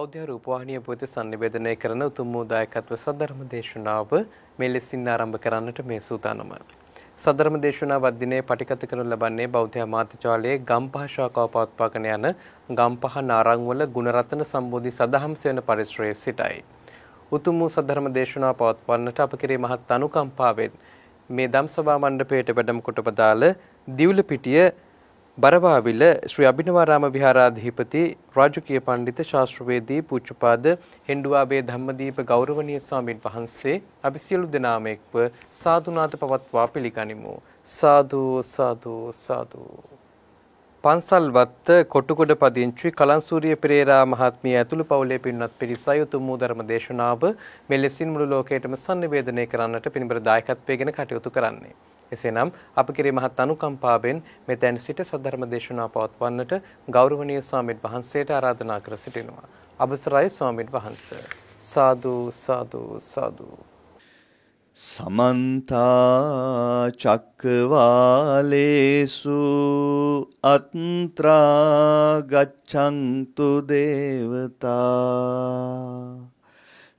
බෞද්ධ රූපවාහිනිය පුවත sannivedanaya කරන උතුම් වූ දායකත්ව සද්ධර්ම දේශනාව මෙලෙසින් ආරම්භ කරන්නට මේ සූදානම. සද්ධර්ම දේශනාව අධ්‍යයනයේ පටිගත කරනු ලබන්නේ බෞද්ධ මාත්‍යාලයේ ගම්පහ ශාඛාව පවත්වාගෙන යන ගම්පහ නාරංවල ගුණරත්න සම්බෝධි සදහම් සෙවන පරිශ්‍රයේ සිටයි. උතුම් වූ සද්ධර්ම දේශනාව පවත්වන්නට අප කෙරේ මහත් අනුකම්පාවෙන් මේ ධම්සභා මණ්ඩපයේට වැඩම කොට පදාළ දිවුල පිටිය බරවාවිල ශ්‍රී අභිනවාරාම විහාරාධිපති රාජකීය පණ්ඩිත ශාස්ත්‍රවේදී පූජ්‍යපාද හෙන්ඩුවාබේ ධම්මදීප ගෞරවනීය ස්වාමින් වහන්සේ අපි සියලු දෙනාම එක්ව සාදුනාත පවත්වා පිළිගනිමු සාදු සාදු සාදු පන්සල් වත්ත කොටුකොඩ පදිංචි කලන්සූරිය පෙරේරා මහත්මිය ඇතුළු පවුලේ පින්වත් පිරිසයි උතුම් වූ ධර්ම දේශනාව මෙලෙසින් මුළු ලෝකයටම sannivedanaya කරන්නට පින්බර දායකත්වයෙන් කටයුතු කරන්නේ එසේනම් අප කෙරේ මහත් අනුකම්පාවෙන් මෙතැන් සිට සද්ධර්ම දේශනා පවත්වන්නට ගෞරවනීය ස්වාමීන් වහන්සේට ආරාධනා කර සිටිනවා. අවසරයි ස්වාමීන් වහන්ස. සාදු සාදු සාදු. සමන්ත චක්කවාලේසු අත්‍රා ගච්ඡන්තු දේවතා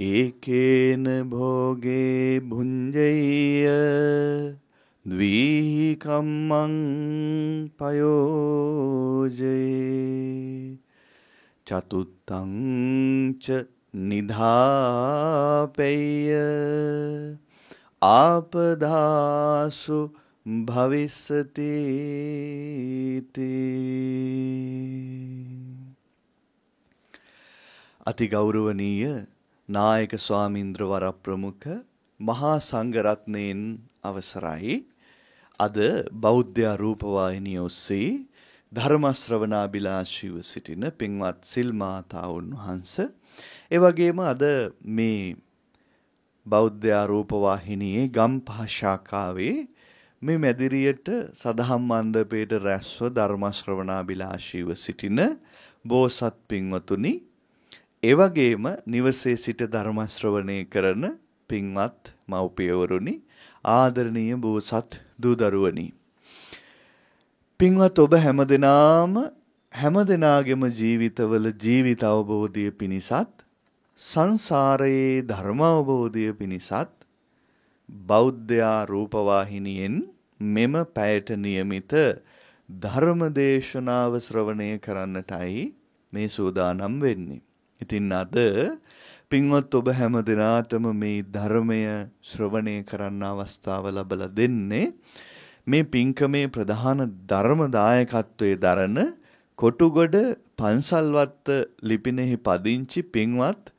ඒකේන භෝගේ භුඤ්ජෙය ද්විහි කම්මං පයෝජේ චතුත්තං ච නිධාපෙය ආපදාසු භවිස්සති අති ගෞරවනීය නායක ස්වාමීන්ද්‍ර වර ප්‍රමුඛ මහා සංඝරත්නයෙන් අවසරයි අද බෞද්ධ රූප වාහිනිය ඔස්සේ ධර්ම ශ්‍රවණාබිලාෂීව සිටින පින්වත් සිල් මාතාවුන් වහන්ස ඒ වගේම අද මේ බෞද්ධ රූප වාහිනියේ ගම්පහ ශාඛාවේ මේ මැදිරියට සදහම් මණ්ඩපයේට රැස්ව ධර්ම ශ්‍රවණාබිලාෂීව සිටින බෝසත් පින්වතුනි එවගේම නිවසේ සිට ධර්ම ශ්‍රවණය කරන පින්වත් මව්පියවරුනි ආදරණීය බෝසත් දූදරුවනි පින්වත් ඔබ හැමදෙනාම හැමදෙනාගේම ජීවිතවල ජීවිත අවබෝධය පිණිසත් සංසාරයේ ධර්ම අවබෝධය පිණිසත් බෞද්ධයා රූපවාහිනියෙන් මෙම පැයට નિયમિત ධර්ම දේශනාව ශ්‍රවණය කරන්නටයි මේ සූදානම් වෙන්නේ ඉතින් අද පින්වත් ඔබ හැම දිනාටම මේ ධර්මය ශ්‍රවණය කරන්න අවස්ථාව ලැබලා දෙන්නේ මේ පින්කමේ ප්‍රධාන ධර්ම දායකත්වයේ දරන කොටුගොඩ පන්සල්වත්ත ලිපිනෙහි පදිංචි පින්වත්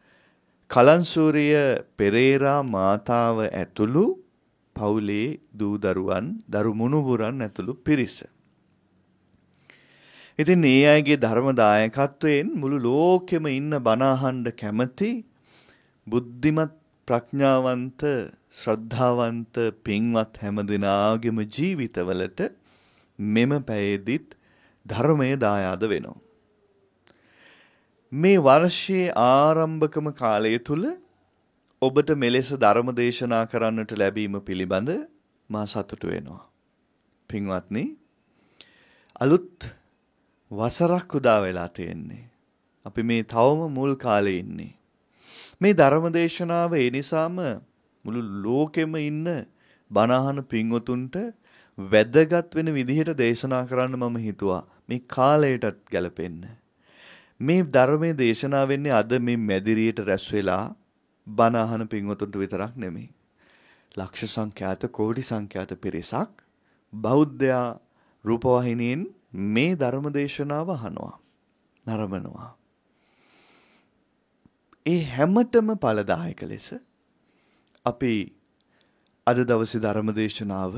කලන්සූරිය පෙරේරා මාතාව ඇතුළු පවුලේ දූ දරුවන් දරු මුණුබුරන් ඇතුළු පිරිස ඉතින් ඒ අයගේ ධර්මදායකත්වයෙන් මුළු ලෝකෙම ඉන්න බණ කැමති බුද්ධිමත් ප්‍රඥාවන්ත ශ්‍රද්ධාවන්ත පින්වත් හැමදෙනාගේම ජීවිතවලට මෙම පැයේදිත් ධර්මය දායාද වෙනවා. මේ වර්ෂයේ ආරම්භකම කාලය තුල ඔබට මෙලෙස ධර්ම දේශනා කරන්නට ලැබීම පිළිබඳ මා සතුටු වෙනවා. පින්වත්නි අලුත් වසරක් උදා වෙලා තියෙන්නේ. අපි මේ තවම මුල් කාලේ ඉන්නේ. මේ ධර්මදේශනාව ඒ නිසාම මුළු ලෝකෙම ඉන්න බණහන පින්වතුන්ට වැදගත් වෙන විදිහට දේශනා කරන්න මම හිතුවා. මේ කාලයටත් ගැලපෙන්න. මේ ධර්මයේ දේශනා වෙන්නේ අද මේ මැදිරියට රැස් වෙලා බණහන පින්වතුන්ට විතරක් නෙමෙයි. ලක්ෂ සංඛ්‍යාත කෝටි සංඛ්‍යාත පිරිසක් බෞද්ධයා රූපවාහිනියෙන් මේ ධර්මදේශනාව අහනවා. නරඹනවා. ඒ හැමතෙම ඵලදායක ලෙස අපි අද දවසේ ධර්මදේශනාව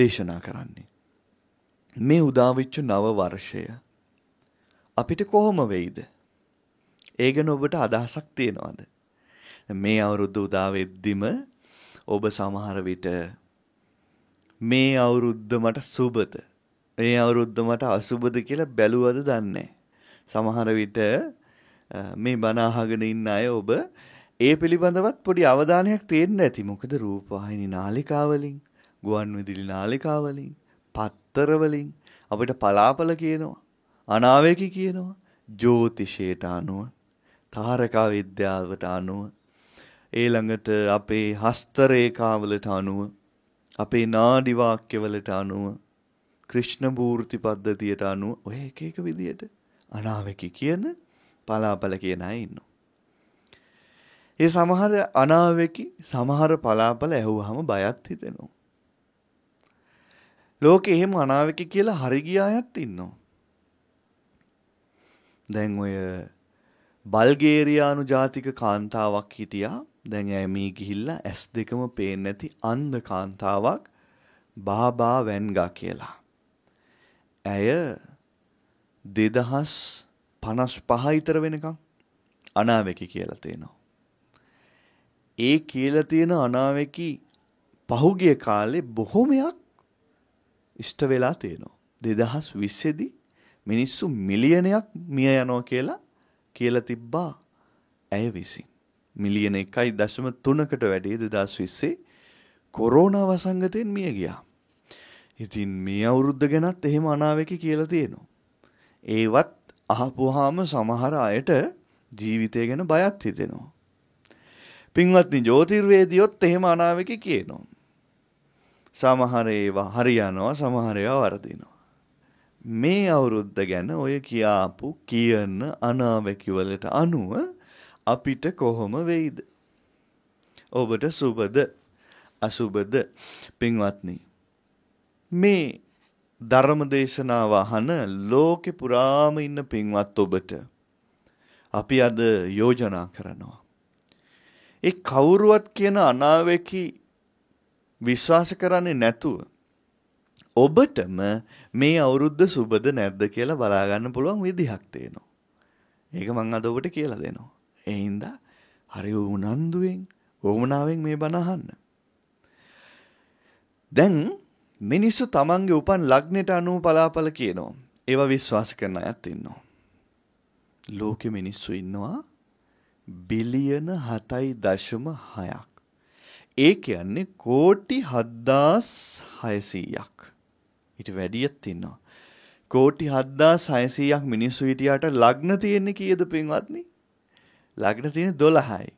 දේශනා කරන්නේ. මේ උදාවිච්ච නව වර්ෂය අපිට කොහොම වෙයිද? ඒ ගැන ඔබට අදහසක් තියෙනවද? මේ අවුරුද්ද උදා වෙද්දිම ඔබ සමහර විට මේ අවුරුද්ද මට සුබද මේ අවුරුද්ද මට අසුබද කියලා බැලුවද දන්නේ සමහර විට මේ බණ අහගෙන ඉන්න අය ඔබ ඒ පිළිබඳවත් පොඩි අවධානයක් තියෙන්න ඇති. මොකද රූපවාහිනී නාලිකාවලින්, ගුවන්විදුලි නාලිකාවලින්, පත්තරවලින් අපිට පලාපල කියනවා. අනාවේකි කියනවා. ජ්‍යොතිෂයට අනුව, තාරකා විද්‍යාවට අනුව, ඊළඟට අපේ හස්ත රේඛාවලට අනුව, අපේ නාඩි වාක්‍යවලට අනුව ක්‍රිෂ්ණ භූර්ති පද්ධතියට අනුව ඔය එක එක විදියට අනාවකි කියන පලාපල කියන අය ඉන්නවා. ඒ සමහර අනාවකි සමහර පලාපල ඇහුවහම බයත් හිතෙනවා. ලෝකෙ එහෙම අනාවකි කියලා හරිගිය අයත් ඉන්නවා. දැන් ඔය බල්ගේරයානු ජාතික කාන්තාවක් හිටියා දැන් ඇමී ගිහිල්ලා ඇස් දෙකම පේන්නේ නැති අන්ධ කාන්තාවක් බාබා වැන්ගා කියලා. ඇය දෙදහස් පනස් පහහිතර වෙනකම් අනාවකි කියලා තියෙනවා. ඒ කියලා තියෙන අනාවකි පහුගිය කාලෙ බොහොමයක් ඉෂ්ට වෙලා තියෙනවා. දෙදහස් විස්සෙදි මිනිස්සු මිලියනයක් මිය යනෝ කියලා කියල තිබ්බා ඇය විසින්. මිලියන එකයි දශම තුනකට වැඩේ දෙදස් විස්සේ කොරෝණ වසංගතයෙන් මිය ගියා. ඉතින් මේ අවුරුද්ද ගැනත් එහෙම අනාවැකි කියලා තියෙනවා. ඒවත් අහපුවාම සමහර අයට ජීවිතය ගැන බයත් හිතෙනවා. පින්වත්නි ජෝතිර්වේදියොත් එහෙම අනාවැකි කියනවා. සමහර ඒවා හරියනවා සමහර ඒවා වරදිනවා. මේ අවුරුද්ද ගැන ඔය කියාපු කියන අනාවැකි වලට අනුව අපිට කොහොම වෙයිද? ඔබට සුබද අසුබද පින්වත්නි මේ ධර්ම දේශනාව අහන ලෝකෙ පුරාම ඉන්න පින්වත් ඔබට අපි අද යෝජනා කරනවා. ඒ කවුරුවත් කියන අනාවැකි විශ්වාස කරන්නේ නැතුව ඔබටම මේ අවුරුද්ද සුබද නැද්ද කියලා බලාගන්න පුළුවන් විදිහක් තියෙනවා. ඒක මං අද ඔබට කියලා දෙනවා. ඒ හින්දා හරි උනන්දුවෙන් වමනාවෙන් මේ බණ අහන්න. දැන් මිනිස්සු තමන්ගේ උපන් ලග්නයට අනුව පලාපල කියනවා. ඒවා විශ්වාස කරන අයත් ඉන්නවා. ලෝකෙ මිනිස්සු ඉන්නවා බිලියන 7.6ක්. ඒ කියන්නේ කෝටි 7600ක්. ඊට වැඩියත් ඉන්නවා. කෝටි 7600ක් මිනිස්සු හිටියාට ලග්න තියෙන්නේ කීයද පින්වත්නි? ලග්න තියෙන්නේ 12යි.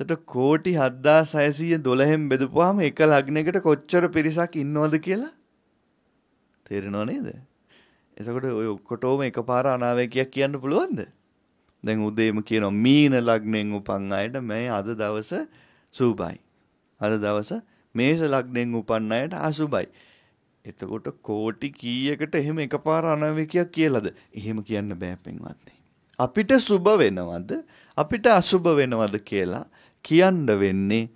එතකොට කෝටි 7612න් බෙදපුවාම එක ලග්නයකට කොච්චර පිරිසක් ඉන්නවද කියලා තේරෙනව නේද? එතකොට ඔය ඔක්කොටම එකපාර අනාවැකියක් කියන්න පුළුවන්ද? දැන් උදේම කියනවා මීන ලග්නෙන් උපන් අයට මේ අද දවස සුබයි. අද දවස මේෂ ලග්නෙන් උපන් අයට අසුබයි. එතකොට කෝටි කීයකට එහෙම එකපාර අනවකයක් කියලාද? එහෙම කියන්න බෑ පින්වත්නි. අපිට සුබ වෙනවද? අපිට අසුබ වෙනවද කියලා කියන්න වෙන්නේ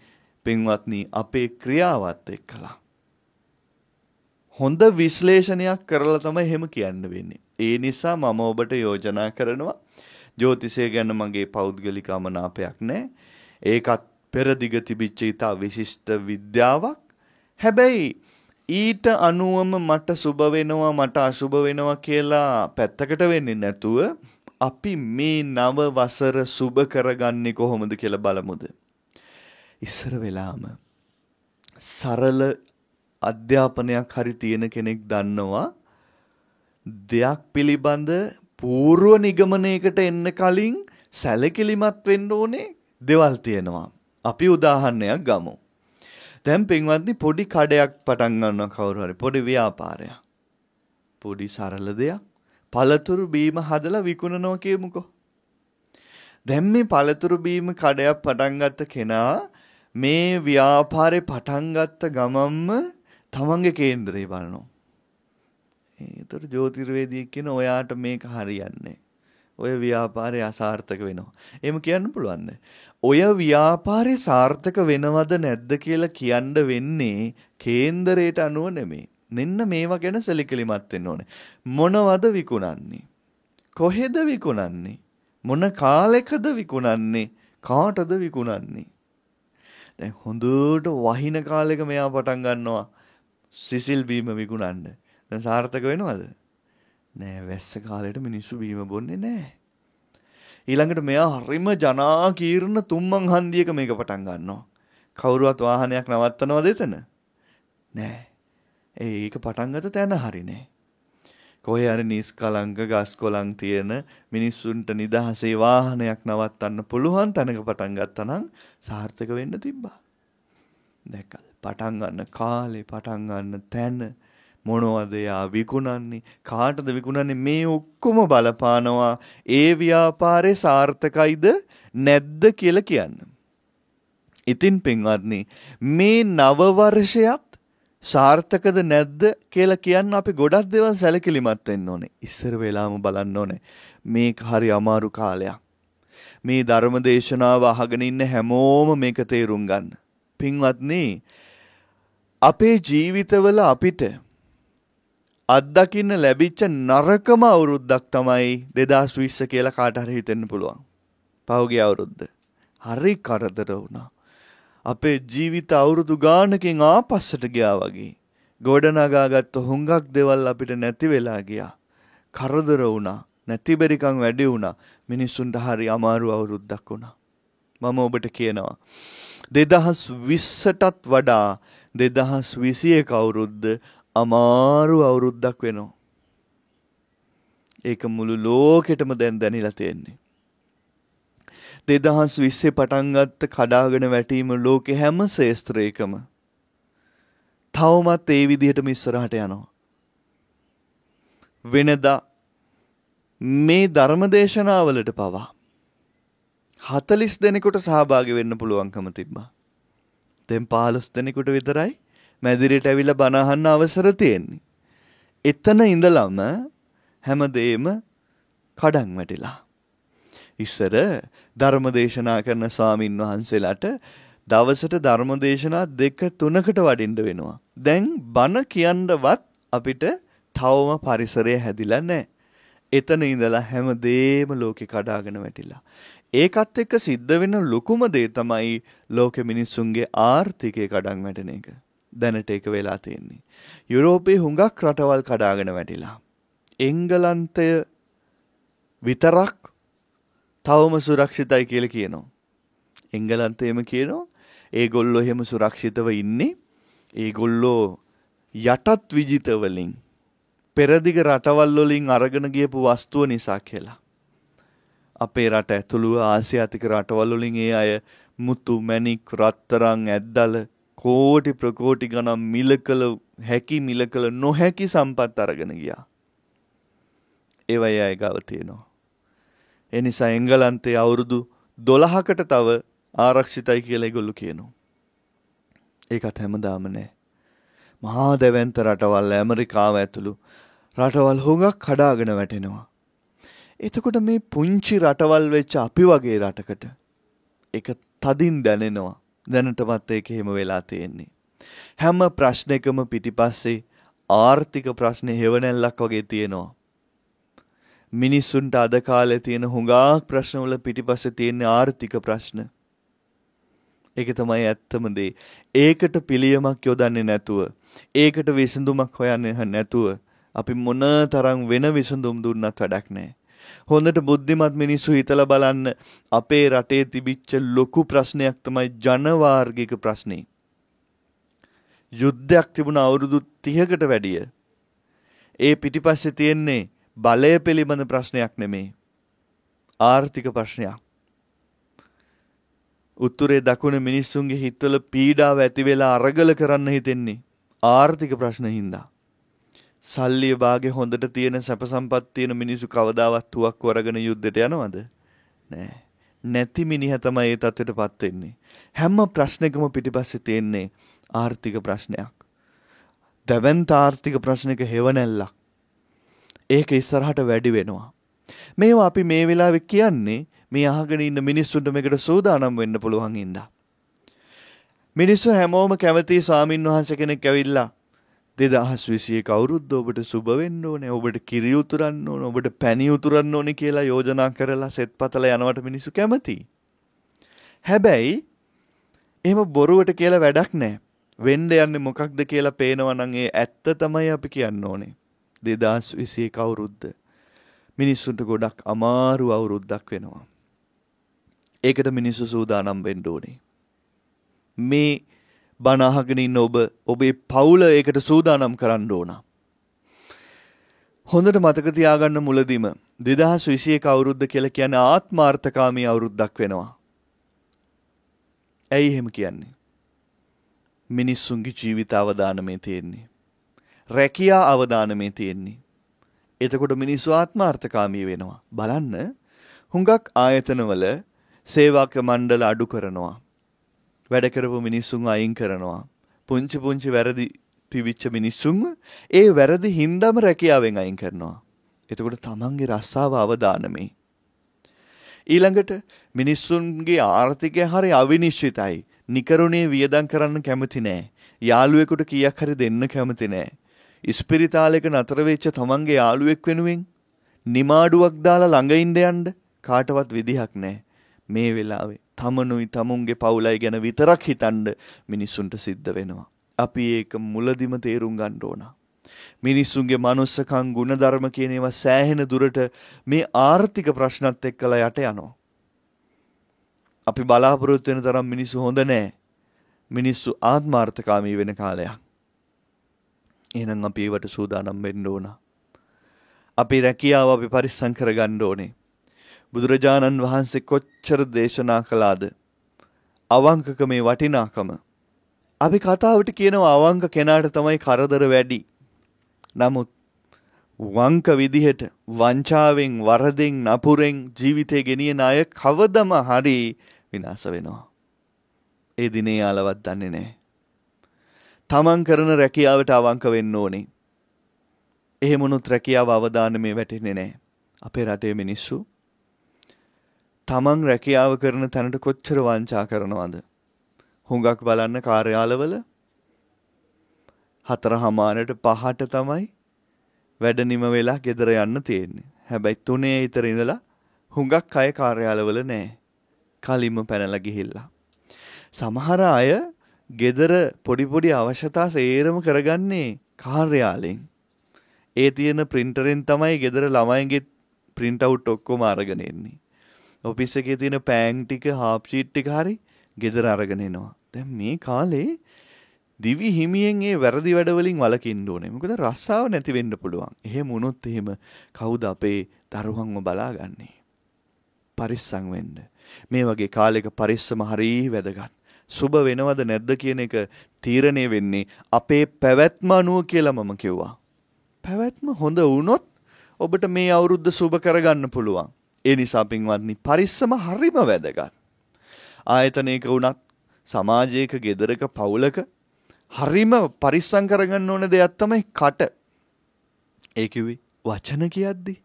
පින්වත්නි අපේ ක්‍රියාවත් එක්කලා. හොඳ විශ්ලේෂණයක් කරලා තමයි එහෙම කියන්න වෙන්නේ. ඒ නිසා මම ඔබට යෝජනා කරනවා ජ්‍යොතිෂය ගැන මගේ පෞද්ගලික අමනාපයක් නැහැ. ඒකත් පෙරදිග තිබිච්ච ඊට විශිෂ්ට විද්‍යාවක්. හැබැයි ඊට අනුවම මට සුබ වෙනවා මට අසුබ වෙනවා කියලා පැත්තකට වෙන්නේ නැතුව අපි මේ නව වසර සුබ කරගන්නේ කොහොමද කියලා බලමුද. ඉස්සර වෙලාම සරල අධ්‍යාපනයක් හරි තියෙන කෙනෙක් දන්නවා දෙයක් පිළිබඳ පූර්ව නිගමනයකට එන්න කලින් සැලකිලිමත් වෙන්න ඕනේ දෙවල් තියෙනවා. අපි උදාහරණයක් ගමු. දැන් පින්වත්නි පොඩි කඩයක් පටන් ගන්න කවුරු හරි පොඩි ව්‍යාපාරයක්. පොඩි සරල දෙයක්. පළතුරු බීම හදලා විකුණනවා කියමුකෝ. දැන් මේ පළතුරු බීම කඩයක් පටන් ගත්ත කෙනා මේ ව්‍යාපාරේ පටන් ගත්ත ගමම්ම තමන්ගේ කේන්දරේ බලනවා. ඒතර ජෝතිර්වේදියෙක් කියන ඔයාට මේක හරියන්නේ. ඔය ව්‍යාපාරය අසාර්ථක වෙනවා. එහෙම කියන්න පුළුවන්ද? ඔය ව්‍යාපාරය සාර්ථක වෙනවද නැද්ද කියලා කියන්න වෙන්නේ කේන්දරයට අනුව නෙමෙයි. මෙන්න මේවා ගැන සැලකිලිමත් වෙන්න ඕනේ. මොනවද විකුණන්නේ? කොහෙද විකුණන්නේ? මොන කාලෙකද විකුණන්නේ? කාටද විකුණන්නේ? දැන් හොඳට වහින කාලෙක මෙයා පටන් ගන්නවා සිසිල් බීම විකුණන්න. දැන් සාර්ථක වෙනවද? නෑ වැස්ස කාලේට මිනිස්සු බීම බොන්නේ නෑ. ඊළඟට මෙයා හරිම ජනාකීර්ණ තුම්මං හන්දියක මේක පටන් ගන්නවා. කවුරුවත් වාහනයක් නවත්තනවද එතන? නෑ. ඒක පටන්ගත තැන හරිනේ. කොහේ හරි නිස්කලංක ගස් කොළන් තියෙන මිනිස්සුන්ට නිදහසේ වාහනයක් නවත්තන්න පුළුවන් තැනක පටන් ගත්තනම් සාර්ථක වෙන්න තිබ්බා. දැක්කද? පටන් ගන්න කාලේ පටන් ගන්න තැන මොනවද යා විකුණන්නේ කාටද විකුණන්නේ මේ ඔක්කොම බලපානවා ඒ ව්‍යාපාරේ සාර්ථකයිද නැද්ද කියලා කියන්න. ඉතින් පින්වත්නි මේ නව වර්ෂයක් සාර්ථකද නැද්ද කියලා කියන්න අපි ගොඩක් දේවල් සැලකිලිමත් වෙන්න ඕනේ. ඉස්සර වෙලාම බලන්න ඕනේ. මේක හරි අමාරු කාලයක්. මේ ධර්ම දේශනාව අහගෙන ඉන්න හැමෝම මේක තේරුම් ගන්න. පින්වත්නි අපේ ජීවිතවල අපිට අත්දකින්න ලැබිච්ච නරකම අවුරුද්දක් තමයි 2020 කියලා කාට හරි හිතෙන්න පුළුවන්. පහුගිය අවුරුද්ද. හරි කරදර වුණා. අපේ ජීවිත අවුරුදු ගානකින් ආපස්සට ගියා වගේ. ගොඩනගාගත්ත හුඟක් දෙවල් අපිට නැති වෙලා ගියා. කරදර වුණා. නැතිබෙරිකම් වැඩි වුණා. මිනිස්සුන්ට හරි අමාරු අවුරුද්දක් වුණා. මම ඔබට කියනවා. දෙදහස් විස්සටත් වඩා දෙදහස් විසිය කවුරුද්ද අමාරු අවුරුද්දක් වෙනවා. ඒක මුළු ලෝකෙටම දැන් දැනිලා තියෙන්නේ. දෙදහස් විස්සේ පටන්ගත්ත කඩාගෙන වැටීම ලෝකෙ හැම ශේස්ත්‍රයකම. තවමත් ඒ විදිහටම ඉස්සරහට යනවා. වෙනදා මේ ධර්මදේශනාවලට පවා. හතලිස් දෙනෙකුට සහභාගි වෙන්න පුළුවන්කම තිබ්බා. තැන් පාලොස් දෙනෙකුට විතරයි මැදිරිට ඇවිල බණහන්න අවසර තියෙන්නේ. එතන ඉඳලම හැමදේම කඩන් වැටිලා. ඉස්සර ධර්මදේශනා කරන ස්වාමින් වහන්සේලාට දවසට ධර්මදේශනා දෙක තුනකට වඩින්න වෙනවා. දැන් බණ කියන්නවත් අපිට තවම පරිසරය හැදිලා නැහැ. එතන ඉඳලා හැමදේම ලෝකෙ කඩාගෙන වැටිලා. ඒකත් එක්ක සිද්ධ වෙන ලොකුම දේ තමයි ලෝකෙ මිනිස්සුන්ගේ ආර්ථිකය කඩන් වැටෙන එක. දැනට ඒක වෙලා තියෙන්නේ. යුරෝපයේ හුඟක් රටවල් කඩාගෙන වැටිලා. එංගලන්තය විතරක් තවම සුරක්ෂිතයි කියල කියනවා. එංගලන්තයම කියනවා ඒ ගොල්ලො එහෙම සුරක්ෂිතව ඉන්නේ ඒ ගොල්ලෝ යටත් විජිතවලින් පෙරදිග රටවල්ලොලින් අරගෙන ගියපු වස්තුව නිසා කියලා. අපේ රට ඇතුළුව ආසියාතික රටවල්ලොලින් ඒ අය මුතු මැණික් රත්තරං ඇද්දල කෝටි ප්‍රකෝටි ගනම් මිල කළ හැකි මිල කළ නොහැකි සම්පත් අරගෙන ගියා. ඒවයි අය ගව තියෙනවා. එනිසා එංගලන්තයේ අවුරුදු දොළහකට තව ආරක්ෂිතයි කියලා ඒගොල්ලෝ කියනවා. ඒකත් හැමදාම නෑ. මහා දැවැන්ත රටවල් ඇමරිකාව ඇතුළු රටවල් හොඟක් කඩාගෙන වැටෙනවා. එතකොට මේ පුංචි රටවල් වෙච්ච අපි වගේ රටකට එක තදින් දැනෙනවා. දැනටමත් ඒක එහෙම වෙලා තියෙන්නේ. හැම ප්‍රශ්නයකම පිටිපස්සේ ආර්ථික ප්‍රශ්න හෙවණැල්ලක් වගේ තියෙනවා. මිනිස්සුන්ට අද කාලේ තියෙන හුඟාක් ප්‍රශ්න වල පිටිපස්සේ තියෙන ආර්ථික ප්‍රශ්න. ඒක තමයි ඇත්තම දේ. ඒකට පිළියමක් යොදන්නේ නැතුව, ඒකට විසඳුමක් හොයන්නේ නැතුව අපි මොන තරම් වෙන විසඳුම් දුන්නත් වැඩක් නැහැ. හොඳට බුද්ධිමත් මිනිස්සු හිතලා බලන්න අපේ රටේ තිබිච්ච ලොකු ප්‍රශ්නයක් තමයි ජනවාර්ගික ප්‍රශ්නේ. යුද්ධයක් තිබුණ අවුරුදු 30කට වැඩිය. ඒ පිටිපස්සේ තියෙන්නේ බලය පිළිබඳ ප්‍රශ්නයක් නෙමේ. ආර්ථික ප්‍රශ්නයක්. උත්තුරේ දකුණ මිනිස්සුන්ගේ හිත්වල පීඩාව ඇතිවෙලා අරගල කරන්න හිතෙන්නේ. ආර්ථික ප්‍රශ්න හින්දා. සල්ලිය බාගේ හොඳට තියෙන සැපසම්පත් තියෙන මිනිසු කවදාවත් තුවක් වරගෙන යුද්ධයට යනවද? නෑ. නැති මිනිහ තමයි ඒ තත්ත්වයට පත් වෙන්නේ. හැම ප්‍රශ්නකම පිටිපස්සේ තියෙන්නේ ආර්ථික ප්‍රශ්නයක්. දැවන්ත ආර්ථික ප්‍රශ්නක හේවණල්ලක්. ඒක ඉස්සරහට වැඩි වෙනවා. මේවා අපි මේ වෙලාවෙ කියන්නේ මේ අහගෙන ඉන්න මිනිස්සුන්ට මේකට සූදානම් වෙන්න පුළුවන් ඉඳා. මිනිස්සු හැමෝම කැමති ස්වාමින් වහන්සේ කෙනෙක් ඇවිල්ලා දෙදහස් විසිය කවුරුද්ද ඔබට සුබවෙන්න ඕනේ ඔබට කිරි උතුරන්න ඕන ඔබට පැණි උතුරන්න ඕනේ කියලා යෝජනා කරලා සෙත් පතල යනවට මිනිස්සු කැමති. හැබැයි එහෙම බොරුවට කියලා වැඩක් නෑ. වෙන්න යන්නේ මොකක්ද කියලා පේනවා නම් ඒ ඇත්ත තමයි අපි කියන්න ඕනේ. දෙදස් විසිය කවුරුද්ද. මිනිස්සුන්ට ගොඩක් අමාරු අවුරුද්දක් වෙනවා. ඒකට මිනිස්සු සූදානම් වෙන්න ඕනේ. මේ බනහගෙන ඉන්න ඔබ ඔබේ පවුල ඒකට සූදානම් කරන්න ඕන. හොඳට මතක තියාගන්න මුලදීම 2021 අවුරුද්ද කියලා කියන්නේ ආත්මාර්ථකාමී අවුරුද්දක් වෙනවා. ඇයි එහෙම කියන්නේ? මිනිස්සුන්ගේ ජීවිත අවදානමේ තියෙන්නේ. රැකියා අවධානමේ තියෙන්නේ. එතකොට මිනිස්සු ආත්මාර්ථකාමී වෙනවා. බලන්න හුඟක් ආයතනවල සේවාක මණ්ඩල අඩු කරනවා. වැඩ කරපු මිනිස්සුන් අයින් කරනවා. පුංචි පුංචි වැරදි තිවිච්ච මිනිස්සුන් ඒ වැරදි හින්දාම රැකියාවෙන් අයින් කරනවා. එතකොට තමන්ගේ රස්සාව අවදානමේ. ඊළඟට මිනිස්සුන්ගේ ආර්ථිකය හරි අවිනිශ්චිතයි. නිකරුණේ වියදම් කරන්න කැමති නෑ. යාළුවෙකුට කීයක් හරි දෙන්න කැමති නෑ. ඉස්පිරිතාලයක නතර වෙච්ච තමන්ගේ යාළුවෙක් වෙනුවෙන් නිමාඩුවක් දාලා ළඟ ඉන්න යන්න කාටවත් විදිහක් නැහැ මේ වෙලාවේ තමනුයි තමුන්ගේ පවුලයි ගැන විතරක් හිතන්න මිනිස්සුන්ට සිද්ධ වෙනවා අපි ඒක මුලදිම තේරුම් ගන්න ඕන මිනිස්සුන්ගේ manussකම් ගුණධර්ම කියන ඒවා සෑහෙන දුරට මේ ආර්ථික ප්‍රශ්නත් එක්කලා යට යනවා අපි බලාපොරොත්තු වෙන තරම් මිනිස්සු හොඳ නැහැ මිනිස්සු ආත්මාර්ථකාමී වෙන කාලයක් එහෙනම් අපි ඒවට සූදානම් වෙන්න ඕන. අපි රැකියාව අපි පරිස්සම් කරගන්න ඕනේ. බුදුරජාණන් වහන්සේ කොච්චර දේශනා කළාද? අවංකක මේ වටිනාකම. අපි කතාවට කියනවා අවංක කෙනාට තමයි කරදර වැඩි. නමුත් වංක විදිහට වංචාවෙන් වරදෙන් නපුරෙන් ජීවිතේ ගෙනියන අය කවදම හරි විනාශ වෙනවා. ඒ දිනේ යාලවත් දන්නේ නැහැ. තමන් කරන රැකියාවට අවංක වෙන්න ඕනේ. එහෙමුණුත් රැකියාව අවධානමේ වැටෙන්නේ නැහැ. අපේ රටේ මිනිස්සු තමන් රැකියාව කරන තැනට කොච්චර වංචා කරනවද? හුඟක් බලන්න කාර්යාලවල හතර හමාරට පහට තමයි වැඩ නිම වෙලා ගෙදර යන්න තියෙන්නේ. හැබැයි තුනේ විතර ඉඳලා හුඟක් අය කාර්යාලවල නැහැ. කලින්ම පැනලා ගිහිල්ලා. සමහර අය ගෙදර පොඩි පොඩි අවශ්‍යතා සේරම කරගන්නේ කාර්යාලෙන්. ඒ තියෙන ප්‍රින්ටරෙන් තමයි ගෙදර ළමයිගේ ප්‍රින්ට් අවුට් ඔක්කොම අරගෙන එන්නේ. ඔෆිස් එකේ තියෙන පෑන් ටික හාෆ් ෂීට් ටික හරි ගෙදර අරගෙන එනවා. දැන් මේ කාලේ දිවි හිමියෙන් ඒ වැරදි වැඩවලින් වලකින්න ඕනේ. මොකද රස්සාව නැති වෙන්න පුළුවන්. එහෙම වුණොත් එහෙම කවුද අපේ දරුවන්ව බලාගන්නේ? පරිස්සම් වෙන්න. මේ වගේ කාලයක පරිස්සම හරිය වැදගත්. සුබ වෙනවද නැද්ද කියන එක තීරණය වෙන්නේ අපේ පැවැත්ම අනුව කියලා මම කිව්වා. පැවැත්ම හොඳ වුණොත් ඔබට මේ අවුරුද්ද සුබ කරගන්න පුළුවන්. ඒ නිසා පින්වත්නි පරිස්සම හරිම වැදගත්. ආයතනයක වුණත් සමාජයක ගෙදරක පවුලක හරිම පරිස්සම් කරගන්න ඕන දෙයක් තමයි කට. ඒ කිව්වේ වචන කියද්දී